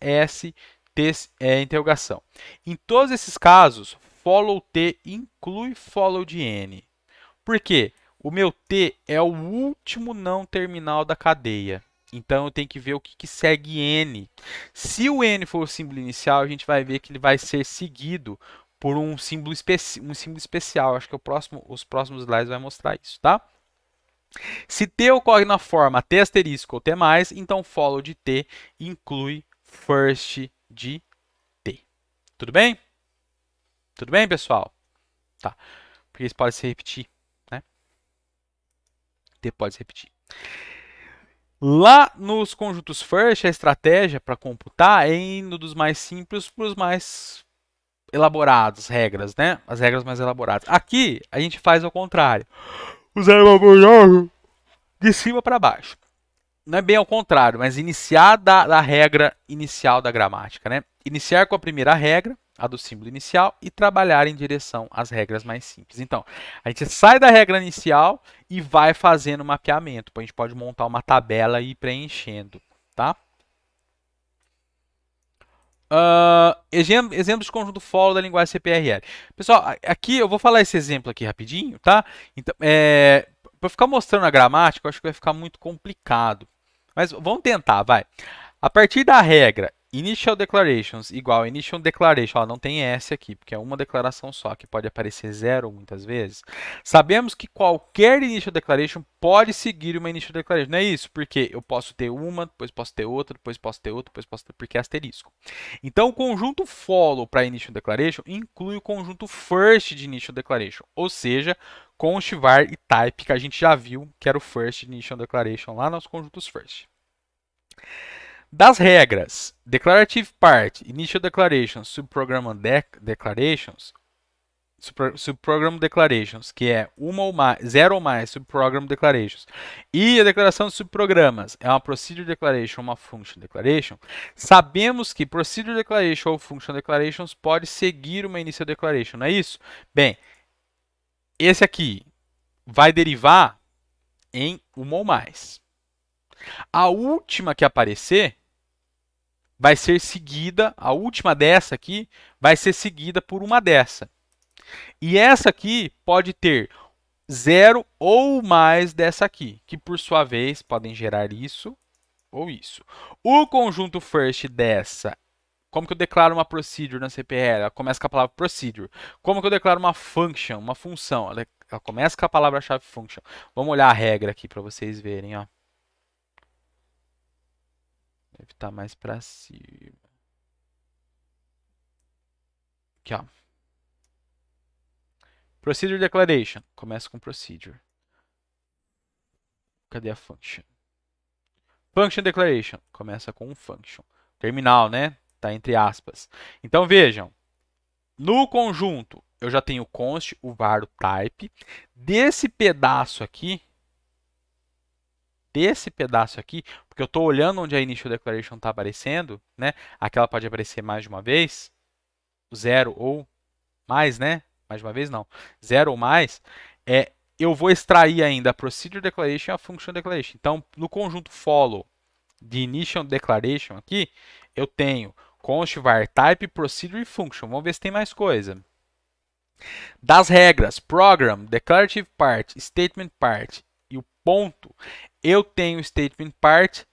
T é interrogação. Em todos esses casos, follow T inclui follow de N. Por quê? O meu T é o último não terminal da cadeia. Então eu tenho que ver o que, que, segue N. Se o N for o símbolo inicial, a gente vai ver que ele vai ser seguido por um símbolo, especi um símbolo especial. Acho que próximo, os próximos slides vai mostrar isso, tá? Se T ocorre na forma T asterisco ou T+, então follow de T inclui first de T. Tudo bem? Tudo bem, pessoal? Tá. Porque isso pode se repetir, né? T pode se repetir. Lá nos conjuntos first, a estratégia para computar é indo dos mais simples para os mais elaborados, regras, né? As regras mais elaboradas. Aqui, a gente faz ao contrário. Usar uma de cima para baixo não é bem ao contrário, mas iniciar da, da, regra inicial da gramática, né? Iniciar com a primeira regra, a do símbolo inicial, e trabalhar em direção às regras mais simples. Então, a gente sai da regra inicial e vai fazendo o mapeamento. A gente pode montar uma tabela e ir preenchendo, tá? Uh, exemplos de conjunto follow da linguagem CPRL. Pessoal, aqui eu vou falar esse exemplo aqui rapidinho, tá? Então, é, para ficar mostrando a gramática, eu acho que vai ficar muito complicado. Mas vamos tentar, vai. A partir da regra initial declarations igual initial declaration, ó, não tem S aqui, porque é uma declaração só, que pode aparecer zero muitas vezes. Sabemos que qualquer initial declaration pode seguir uma initial declaration, não é isso? Porque eu posso ter uma, depois posso ter outra, depois posso ter outra, depois posso ter, porque é asterisco. Então, o conjunto follow para initial declaration inclui o conjunto first de initial declaration, ou seja, var e type, que a gente já viu, que era o first initial declaration lá nos conjuntos first. Das regras, Declarative Part, Initial Declarations, Subprogram de Declarations, Subprogram Declarations, que é uma ou mais, zero ou mais Subprogram Declarations, e a declaração de subprogramas, é uma Procedure Declaration, uma Function Declaration, sabemos que Procedure Declaration ou Function Declarations pode seguir uma Initial Declaration, não é isso? Bem, esse aqui vai derivar em uma ou mais. A última que aparecer vai ser seguida, a última dessa aqui vai ser seguida por uma dessa. E essa aqui pode ter zero ou mais dessa aqui, que por sua vez podem gerar isso ou isso. O conjunto first dessa como que eu declaro uma procedure na CPR? Ela começa com a palavra procedure. Como que eu declaro uma function, uma função? Ela, começa com a palavra-chave function. Vamos olhar a regra aqui para vocês verem, ó. Deve estar tá mais para cima. Aqui, ó. Procedure declaration. Começa com procedure. Cadê a function? Function declaration. Começa com function. Terminal, né? Tá entre aspas. Então vejam. No conjunto, eu já tenho o const, o var, o type. Desse pedaço aqui, desse pedaço aqui, porque eu estou olhando onde a Initial Declaration está aparecendo, né? Aquela pode aparecer mais de uma vez, zero ou mais, né? Mais de uma vez não, zero ou mais. É, eu vou extrair ainda a Procedure Declaration e a Function Declaration. Então, no conjunto follow de Initial Declaration aqui, eu tenho const var type, procedure e function. Vamos ver se tem mais coisa. Das regras, program, declarative part, statement part ponto, eu tenho statement part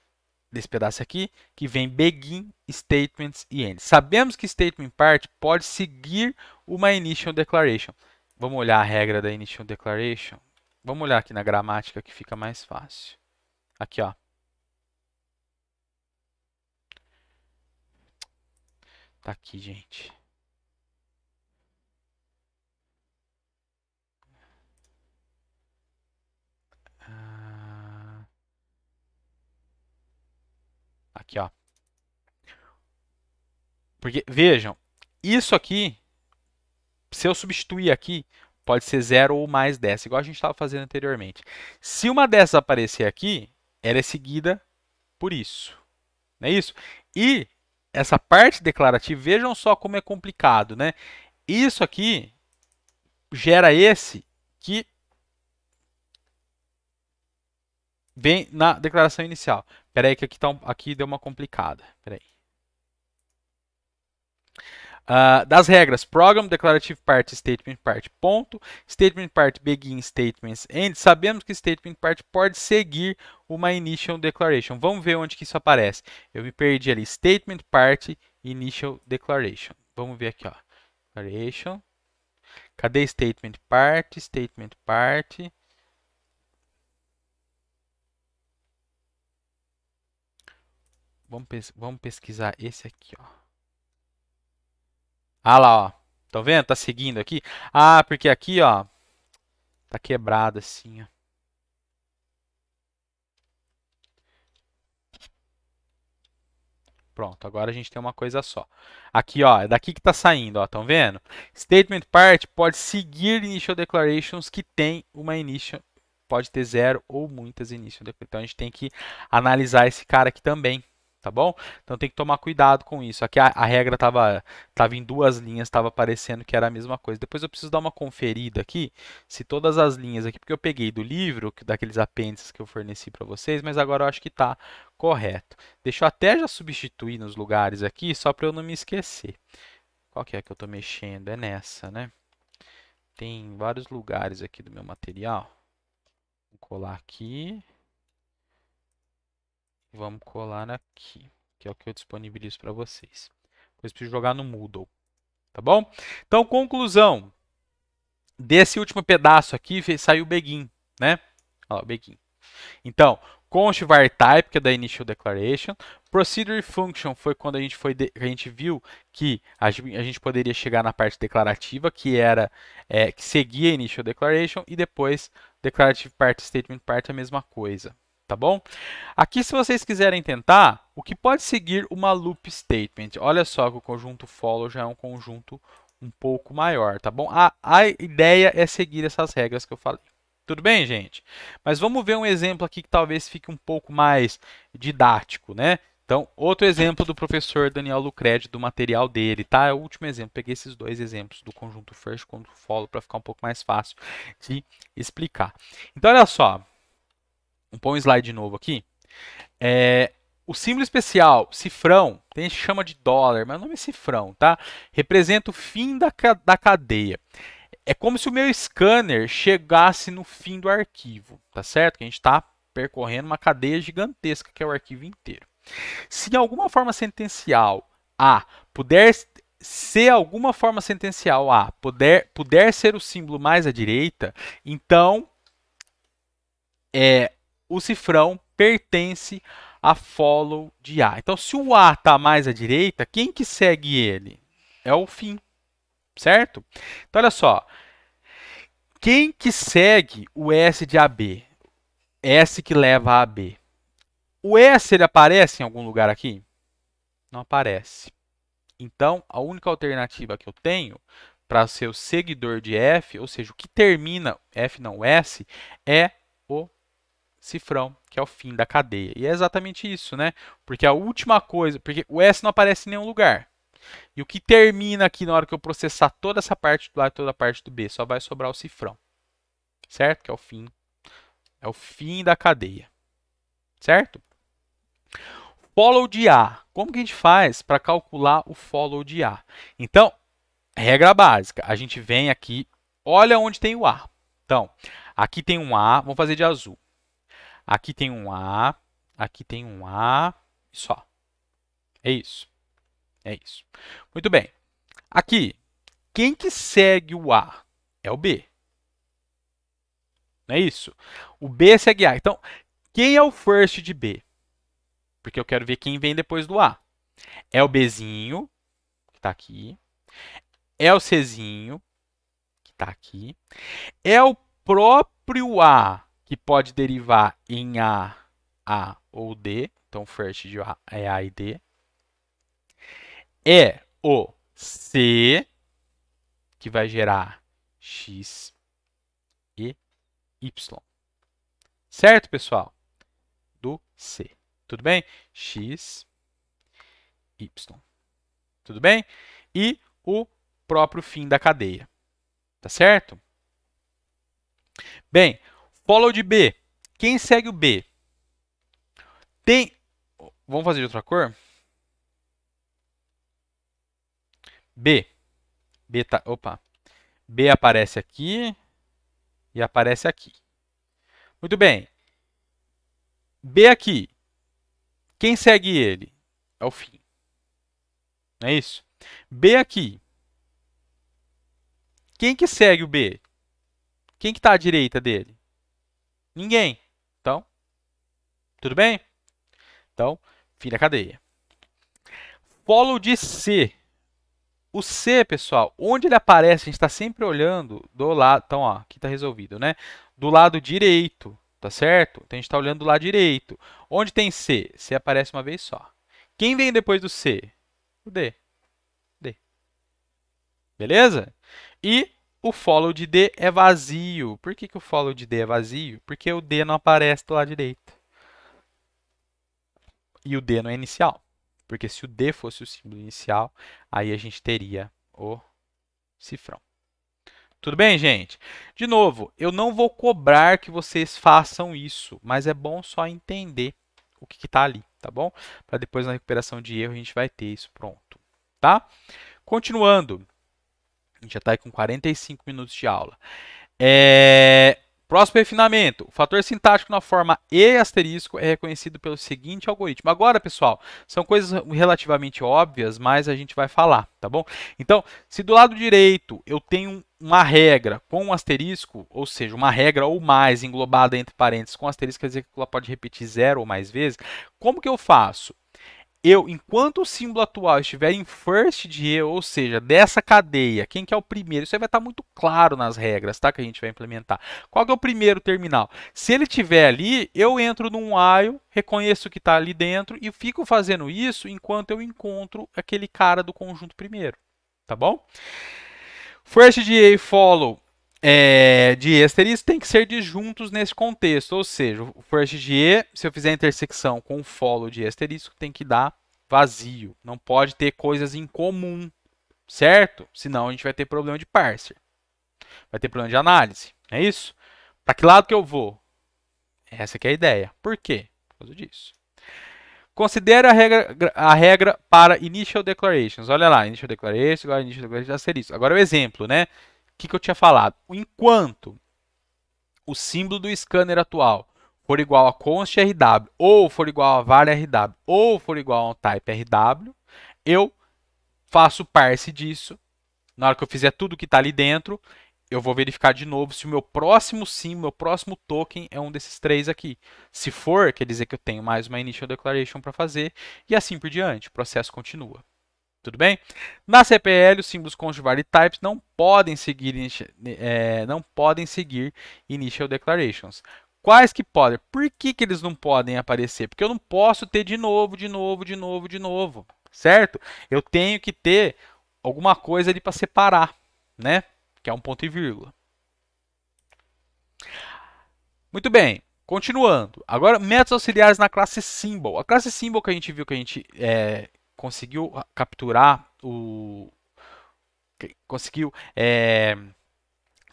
desse pedaço aqui, que vem begin, statements e end. Sabemos que statement part pode seguir uma initial declaration. Vamos olhar a regra da initial declaration. Vamos olhar aqui na gramática que fica mais fácil. Aqui, ó. Tá aqui, gente. Aqui, ó. Porque, vejam, isso aqui, se eu substituir aqui, pode ser 0 ou mais dessa, igual a gente estava fazendo anteriormente. Se uma dessas aparecer aqui, ela é seguida por isso. Não é isso? E essa parte declarativa, vejam só como é complicado, né? Isso aqui gera esse que vem na declaração inicial. Pera aí que aqui, tá um, aqui deu uma complicada. Uh, das regras, Program, Declarative Part, Statement Part, ponto, Statement Part, Begin, Statements, End. Sabemos que Statement Part pode seguir uma Initial Declaration. Vamos ver onde que isso aparece. Eu me perdi ali, Statement Part, Initial Declaration. Vamos ver aqui, ó. Declaration. Cadê Statement Part, Statement Part, Vamos, pes vamos pesquisar esse aqui, ó. Ah lá, ó. Estão tá vendo? Tá seguindo aqui. Ah, porque aqui, ó. Tá quebrado assim, ó. Pronto, agora a gente tem uma coisa só. Aqui, ó, é daqui que está saindo, ó, estão vendo? Statement part pode seguir initial declarations que tem uma initial, pode ter zero ou muitas initial declarations. Então a gente tem que analisar esse cara aqui também tá bom? Então tem que tomar cuidado com isso. Aqui a, a regra estava tava em duas linhas, estava parecendo que era a mesma coisa. Depois eu preciso dar uma conferida aqui, se todas as linhas aqui, porque eu peguei do livro, daqueles apêndices que eu forneci para vocês, mas agora eu acho que está correto. Deixa eu até já substituir nos lugares aqui, só para eu não me esquecer. Qual que é que eu estou mexendo? É nessa, né? Tem vários lugares aqui do meu material. Vou colar aqui. Vamos colar aqui, que é o que eu disponibilizo para vocês. Depois preciso jogar no Moodle, tá bom? Então, conclusão. Desse último pedaço aqui saiu o begin, né? Olha o begin. Então, const var type, que é da initial declaration. Procedure function foi quando a gente, foi de, a gente viu que a, gente poderia chegar na parte declarativa, que era é, que seguia a initial declaration, e depois declarative part, statement part, é a mesma coisa tá bom? Aqui, se vocês quiserem tentar, o que pode seguir uma loop statement? Olha só que o conjunto follow já é um conjunto um pouco maior, tá bom? A, a ideia é seguir essas regras que eu falei. Tudo bem, gente? Mas vamos ver um exemplo aqui que talvez fique um pouco mais didático, né? Então, outro exemplo do professor Daniel Lucredi, do material dele, tá? É o último exemplo. Peguei esses dois exemplos do conjunto first, conjunto follow, para ficar um pouco mais fácil de explicar. Então, olha só põe um slide novo aqui. É, o símbolo especial, cifrão, tem gente que chama de dólar, mas o nome é cifrão, tá? Representa o fim da, da cadeia. É como se o meu scanner chegasse no fim do arquivo, tá certo? Que a gente está percorrendo uma cadeia gigantesca que é o arquivo inteiro. Se alguma forma sentencial A puder se alguma forma sentencial A puder, puder ser o símbolo mais à direita, então é, o cifrão pertence a follow de A. Então, se o A está mais à direita, quem que segue ele? É o fim, certo? Então, olha só. Quem que segue o S de AB? S que leva a AB. O S ele aparece em algum lugar aqui? Não aparece. Então, a única alternativa que eu tenho para ser o seguidor de F, ou seja, o que termina F não S, é o cifrão, que é o fim da cadeia. E é exatamente isso, né? Porque a última coisa, porque o S não aparece em nenhum lugar. E o que termina aqui na hora que eu processar toda essa parte do A e toda a parte do B, só vai sobrar o cifrão. Certo? Que é o fim. É o fim da cadeia. Certo? Follow de A. Como que a gente faz para calcular o follow de A? Então, regra básica. A gente vem aqui, olha onde tem o A. Então, aqui tem um A, vamos fazer de azul. Aqui tem um A, aqui tem um A e só. É isso. É isso. Muito bem. Aqui, quem que segue o A? É o B. Não é isso? O B segue A. Então, quem é o first de B? Porque eu quero ver quem vem depois do A. É o Bzinho, que está aqui. É o Czinho, que está aqui. É o próprio A que pode derivar em A, A ou D. Então, first de A é A e D. É o C, que vai gerar X e Y. Certo, pessoal? Do C. Tudo bem? X, Y. Tudo bem? E o próprio fim da cadeia. Tá certo? Bem, Follow de B. Quem segue o B? Tem. Vamos fazer de outra cor? B. B tá. Opa. B aparece aqui e aparece aqui. Muito bem. B aqui. Quem segue ele? É o fim. Não é isso? B aqui. Quem que segue o B? Quem que está à direita dele? Ninguém. Então, tudo bem? Então, fim da cadeia. Follow de C. O C, pessoal, onde ele aparece, a gente está sempre olhando do lado. Então, ó, aqui está resolvido, né? Do lado direito, tá certo? Então, a gente está olhando do lado direito. Onde tem C? C aparece uma vez só. Quem vem depois do C? O D. D. Beleza? E o follow de D é vazio. Por que, que o follow de D é vazio? Porque o D não aparece do lado direito. E o D não é inicial. Porque se o D fosse o símbolo inicial, aí a gente teria o cifrão. Tudo bem, gente? De novo, eu não vou cobrar que vocês façam isso, mas é bom só entender o que está ali, tá bom? Para depois na recuperação de erro a gente vai ter isso pronto, tá? Continuando, a gente já está aí com 45 minutos de aula. É... Próximo refinamento. O fator sintático na forma E asterisco é reconhecido pelo seguinte algoritmo. Agora, pessoal, são coisas relativamente óbvias, mas a gente vai falar, tá bom? Então, se do lado direito eu tenho uma regra com um asterisco, ou seja, uma regra ou mais englobada entre parênteses com asterisco, quer dizer que ela pode repetir zero ou mais vezes, como que eu faço? eu, enquanto o símbolo atual estiver em first de ou seja, dessa cadeia, quem que é o primeiro? Isso aí vai estar tá muito claro nas regras, tá? Que a gente vai implementar. Qual que é o primeiro terminal? Se ele tiver ali, eu entro num while, reconheço que está ali dentro e fico fazendo isso enquanto eu encontro aquele cara do conjunto primeiro, tá bom? First de follow é, diésteres têm que ser disjuntos nesse contexto, ou seja, o first de E, se eu fizer a intersecção com o follow diesterisco, tem que dar vazio, não pode ter coisas em comum, certo? Senão a gente vai ter problema de parser, vai ter problema de análise, é isso? Para que lado que eu vou? Essa é a ideia. Por quê? Por causa disso. Considere a regra, a regra para initial declarations. Olha lá, initial declarations agora initial declaration asterisco. Agora é o exemplo, né? que, que eu tinha falado? Enquanto o símbolo do scanner atual for igual a const RW, ou for igual a var RW, ou for igual a um type RW, eu faço parse disso. Na hora que eu fizer tudo que está ali dentro, eu vou verificar de novo se o meu próximo símbolo meu próximo token é um desses três aqui. Se for, quer dizer que eu tenho mais uma initial declaration para fazer e assim por diante. O processo continua. Tudo bem? Na CPL, os símbolos conjugar e types não podem seguir, é, não podem seguir initial declarations. Quais que podem? Por que, que eles não podem aparecer? Porque eu não posso ter de novo, de novo, de novo, de novo, certo? Eu tenho que ter alguma coisa ali para separar, né? Que é um ponto e vírgula. Muito bem, continuando. Agora, métodos auxiliares na classe Symbol. A classe Symbol que a gente viu que a gente é, conseguiu ah, capturar o. conseguiu é,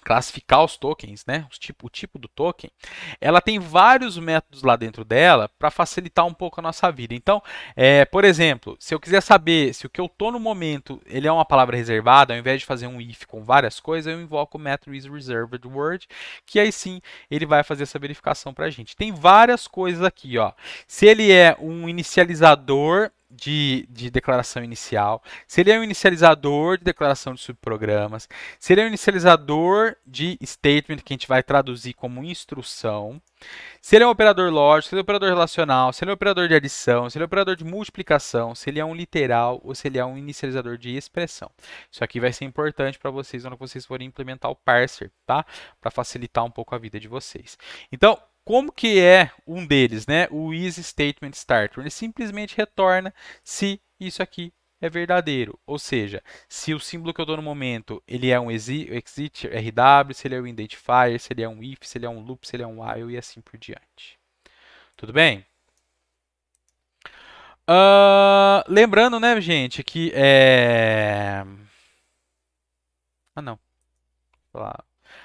classificar os tokens, né? O tipo, o tipo do token, ela tem vários métodos lá dentro dela para facilitar um pouco a nossa vida. Então, é, por exemplo, se eu quiser saber se o que eu tô no momento ele é uma palavra reservada, ao invés de fazer um if com várias coisas, eu invoco o método is reserved word, que aí sim ele vai fazer essa verificação para a gente. Tem várias coisas aqui, ó. Se ele é um inicializador de, de declaração inicial, se ele é um inicializador de declaração de subprogramas, se ele é um inicializador de statement que a gente vai traduzir como instrução, se ele é um operador lógico, se ele é um operador relacional, se ele é um operador de adição, se ele é um operador de multiplicação, se ele é um literal ou se ele é um inicializador de expressão. Isso aqui vai ser importante para vocês quando vocês forem implementar o parser, tá? Para facilitar um pouco a vida de vocês. Então, como que é um deles, né? O is statement starter. Ele simplesmente retorna se isso aqui é verdadeiro, ou seja, se o símbolo que eu dou no momento ele é um exit RW, se ele é um identifier, se ele é um if, se ele é um loop, se ele é um while e assim por diante. Tudo bem? Uh, lembrando, né, gente, que é... Ah, não. Vou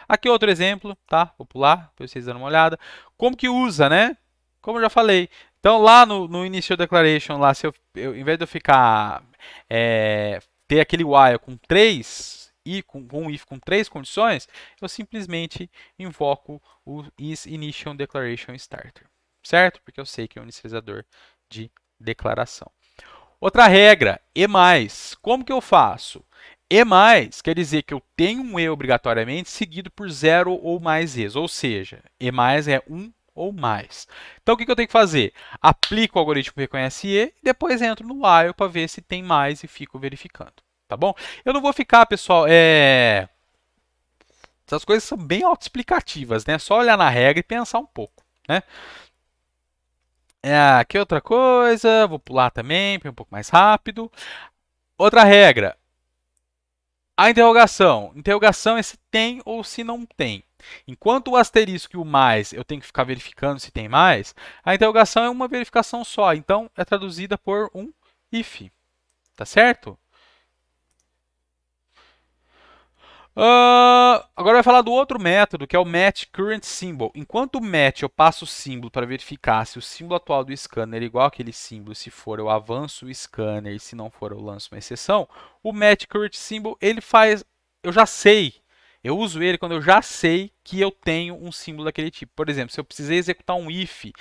Aqui outro exemplo, tá? Vou pular para vocês darem uma olhada. Como que usa, né? Como eu já falei. Então lá no, no initial declaration, lá, se eu, eu, em vez de eu ficar é, ter aquele while com três e com, um if com três condições, eu simplesmente invoco o is initial declaration starter, certo? Porque eu sei que é um inicializador de declaração. Outra regra, e mais, como que eu faço? E mais quer dizer que eu tenho um E obrigatoriamente seguido por zero ou mais E's, ou seja, E mais é um ou mais. Então o que, eu tenho que fazer? Aplico o algoritmo que reconhece E e depois entro no while para ver se tem mais e fico verificando. Tá bom? Eu não vou ficar, pessoal, é... Essas coisas são bem autoexplicativas, né? Só olhar na regra e pensar um pouco, né? É, aqui outra coisa, vou pular também, para é um pouco mais rápido. Outra regra, a interrogação. Interrogação é se tem ou se não tem. Enquanto o asterisco e o mais eu tenho que ficar verificando se tem mais, a interrogação é uma verificação só, então é traduzida por um if. Tá certo? Uh, agora vai falar do outro método, que é o match current symbol. Enquanto o match eu passo o símbolo para verificar se o símbolo atual do scanner é igual àquele símbolo, se for eu avanço o scanner e se não for eu lanço uma exceção, o match current symbol ele faz, eu já sei, eu uso ele quando eu já sei que eu tenho um símbolo daquele tipo. Por exemplo, se eu precisei executar um if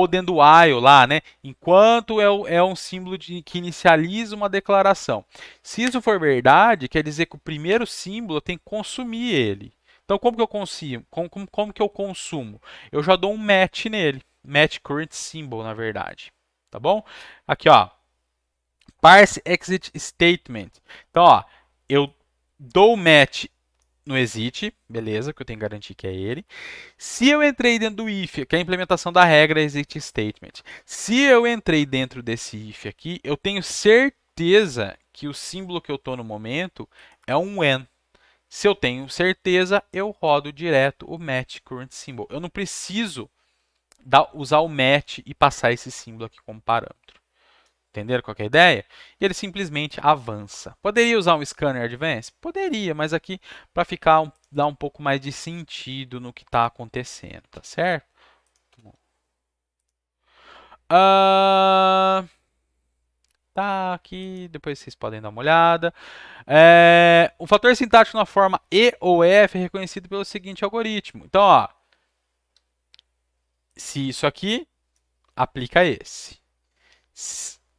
ou dentro do while lá, né? Enquanto é, é um símbolo de, que inicializa uma declaração. Se isso for verdade, quer dizer que o primeiro símbolo tem que consumir ele. Então, como que eu consigo? Como, como, como que eu consumo? Eu já dou um match nele. Match current symbol, na verdade. Tá bom? Aqui, ó. Parse exit statement. Então, ó, eu dou match no exit, beleza, que eu tenho que garantir que é ele. Se eu entrei dentro do if, que é a implementação da regra exit statement. Se eu entrei dentro desse if aqui, eu tenho certeza que o símbolo que eu estou no momento é um when. Se eu tenho certeza, eu rodo direto o match current symbol. Eu não preciso usar o match e passar esse símbolo aqui como parâmetro. Entenderam qual é a ideia? E ele simplesmente avança. Poderia usar um Scanner Advance? Poderia, mas aqui para ficar dar um pouco mais de sentido no que está acontecendo, tá certo? Uh... Tá aqui, depois vocês podem dar uma olhada. É... O fator sintático na forma E ou F é reconhecido pelo seguinte algoritmo. Então, ó, se isso aqui, aplica esse.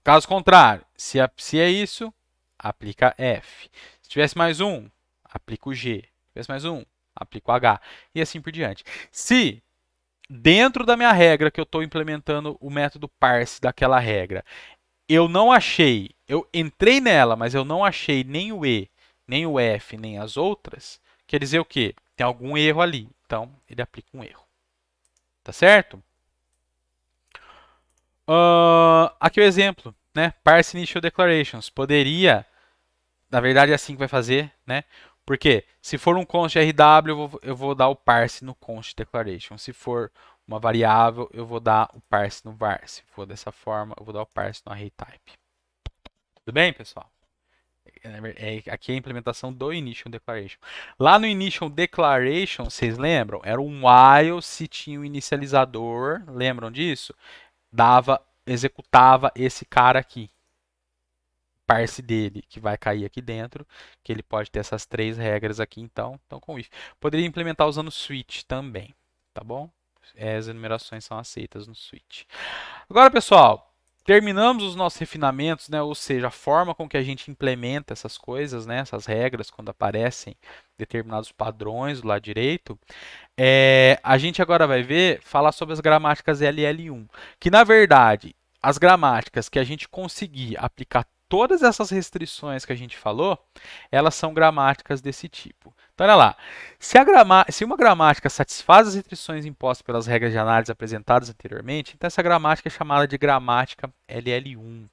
Caso contrário, se, é isso, aplica F. Se tivesse mais um, aplica o G. Se tivesse mais um, aplica o H. E assim por diante. Se dentro da minha regra que eu estou implementando o método parse daquela regra, eu não achei, eu entrei nela, mas eu não achei nem o E, nem o F, nem as outras, quer dizer o quê? Tem algum erro ali. Então, ele aplica um erro. Tá certo? Uh, aqui é o exemplo, né? Parse Initial Declarations. Poderia, na verdade é assim que vai fazer, né? Porque se for um const RW, eu vou, eu vou dar o parse no const declaration. Se for uma variável, eu vou dar o parse no var. Se for dessa forma, eu vou dar o parse no array type. Tudo bem, pessoal? É, é, aqui é a implementação do initial declaration. Lá no initial declaration, vocês lembram? Era um while se tinha um inicializador. Lembram disso? dava, executava esse cara aqui. Parse dele, que vai cair aqui dentro, que ele pode ter essas três regras aqui, então, então com if. Poderia implementar usando switch também, tá bom? As enumerações são aceitas no switch. Agora, pessoal, terminamos os nossos refinamentos, né? ou seja, a forma com que a gente implementa essas coisas, né? essas regras, quando aparecem determinados padrões do lado direito, é, a gente agora vai ver, falar sobre as gramáticas LL1, que na verdade, as gramáticas que a gente conseguir aplicar todas essas restrições que a gente falou, elas são gramáticas desse tipo. Então, olha lá. Se, se, uma gramática satisfaz as restrições impostas pelas regras de análise apresentadas anteriormente, então essa gramática é chamada de gramática LL1.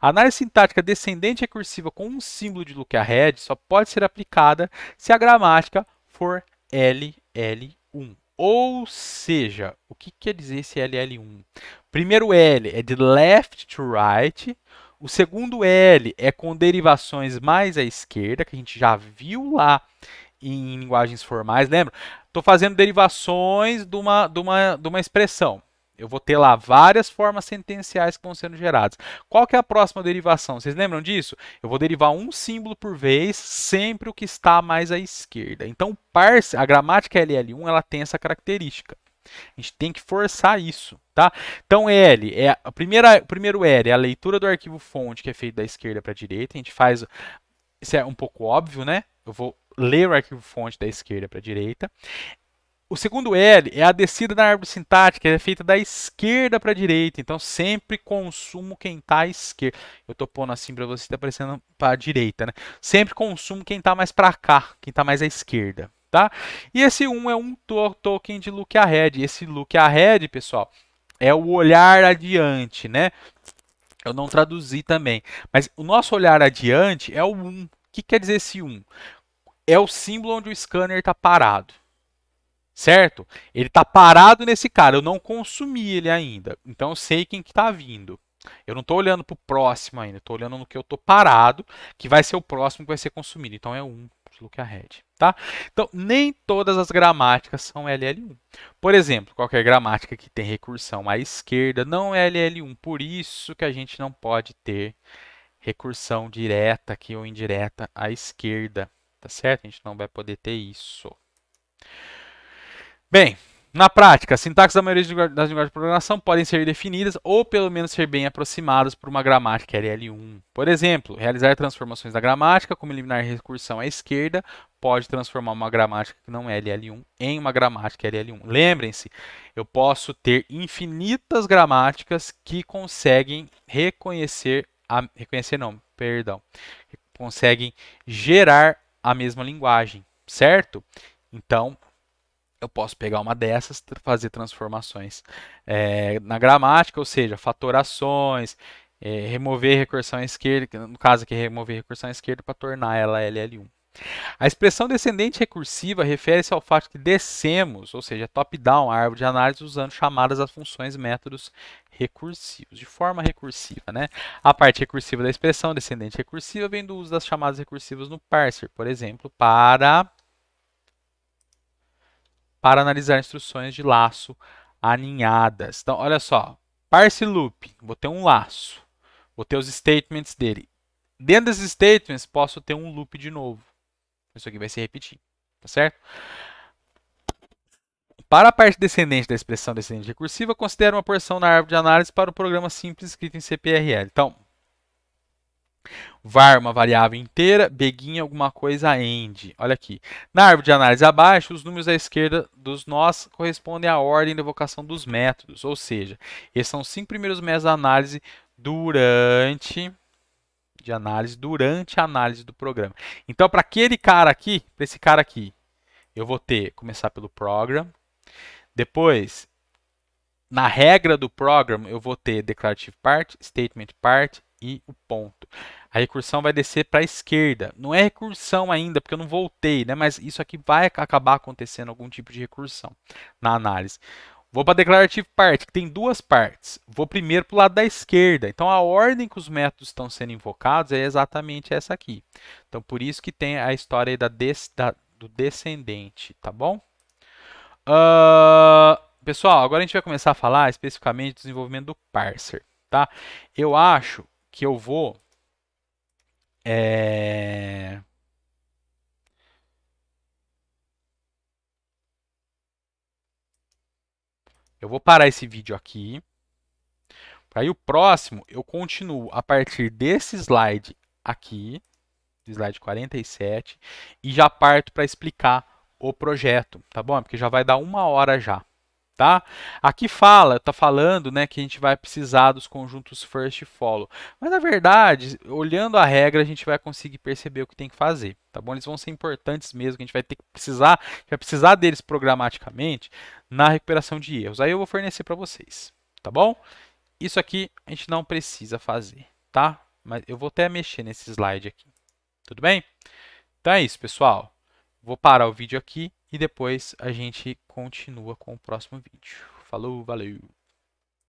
A análise sintática descendente recursiva com um símbolo de ahead só pode ser aplicada se a gramática for LL1. Ou seja, o que quer dizer esse LL1? Primeiro L é de left to right, o segundo L é com derivações mais à esquerda, que a gente já viu lá em linguagens formais, lembra? Estou fazendo derivações de uma, de, uma, de uma expressão. Eu vou ter lá várias formas sentenciais que vão sendo geradas. Qual que é a próxima derivação? Vocês lembram disso? Eu vou derivar um símbolo por vez, sempre o que está mais à esquerda. Então, parse, a gramática LL1 ela tem essa característica. A gente tem que forçar isso, tá? Então, L é a primeira, o primeiro L é a leitura do arquivo fonte que é feito da esquerda para a direita. A gente faz isso é um pouco óbvio, né? Eu vou ler o arquivo-fonte da esquerda para a direita. O segundo L é a descida da árvore sintática, é feita da esquerda para a direita. Então, sempre consumo quem está à esquerda. Eu estou pondo assim para você, está aparecendo para a direita. Né? Sempre consumo quem está mais para cá, quem está mais à esquerda. Tá? E esse 1 um é um token de look ahead. Esse look ahead, pessoal, é o olhar adiante, né? Eu não traduzi também. Mas o nosso olhar adiante é o 1. Um, que quer dizer esse 1? É o símbolo onde o scanner está parado. Certo? Ele está parado nesse cara. Eu não consumi ele ainda. Então eu sei quem está que tá vindo. Eu não estou olhando para o próximo ainda, estou olhando no que eu estou parado, que vai ser o próximo que vai ser consumido. Então é um look ahead, tá? Então nem todas as gramáticas são LL1. Por exemplo, qualquer gramática que tem recursão à esquerda não é LL1, por isso que a gente não pode ter recursão direta aqui ou indireta à esquerda, tá certo? A gente não vai poder ter isso. Bem, na prática, sintaxes da maioria das linguagens de programação podem ser definidas ou pelo menos ser bem aproximadas por uma gramática RL1. Por exemplo, realizar transformações da gramática, como eliminar recursão à esquerda, pode transformar uma gramática que não é LL1 em uma gramática LL1. Lembrem-se, eu posso ter infinitas gramáticas que conseguem reconhecer a, reconhecer não, perdão, conseguem gerar a mesma linguagem, certo? Então, eu posso pegar uma dessas, fazer transformações é, na gramática, ou seja, fatorações, é, remover recursão à esquerda, no caso aqui remover recursão à esquerda para tornar ela LL1. A expressão descendente recursiva refere-se ao fato que descemos, ou seja, top-down, a árvore de análise usando chamadas às funções métodos recursivos, de forma recursiva. Né? A parte recursiva da expressão descendente recursiva vem do uso das chamadas recursivas no parser, por exemplo, para, para analisar instruções de laço aninhadas. Então, olha só, parse loop, vou ter um laço, vou ter os statements dele. Dentro desses statements, posso ter um loop de novo. Isso aqui vai se repetir, tá certo? Para a parte descendente da expressão descendente recursiva, considere uma porção na árvore de análise para o programa simples escrito em CPRL. Então, var uma variável inteira, beguinha alguma coisa end. Olha aqui. Na árvore de análise abaixo, os números à esquerda dos nós correspondem à ordem de evocação dos métodos, ou seja, esses são os cinco primeiros métodos da análise durante de análise durante a análise do programa. Então, para aquele cara aqui, para esse cara aqui, eu vou ter começar pelo program, depois na regra do program eu vou ter declarative part, statement part e o ponto. A recursão vai descer para a esquerda. Não é recursão ainda, porque eu não voltei, né? mas isso aqui vai acabar acontecendo algum tipo de recursão na análise. Vou para declarative part, que tem duas partes. Vou primeiro para o lado da esquerda. Então, a ordem que os métodos estão sendo invocados é exatamente essa aqui. Então, por isso que tem a história da, des, da do descendente, tá bom? Uh, pessoal, agora a gente vai começar a falar especificamente do desenvolvimento do parser, tá? Eu acho que eu vou... É... Eu vou parar esse vídeo aqui. Aí o próximo eu continuo a partir desse slide aqui, slide 47, e já parto para explicar o projeto, tá bom? Porque já vai dar uma hora já tá? Aqui fala, tá falando, né, que a gente vai precisar dos conjuntos first e follow. Mas na verdade, olhando a regra, a gente vai conseguir perceber o que tem que fazer, tá bom? Eles vão ser importantes mesmo, que a gente vai ter que precisar, vai precisar deles programaticamente na recuperação de erros. Aí eu vou fornecer para vocês, tá bom? Isso aqui a gente não precisa fazer, tá? Mas eu vou até mexer nesse slide aqui. Tudo bem? Então é isso, pessoal. Vou parar o vídeo aqui e depois a gente continua com o próximo vídeo. Falou, valeu!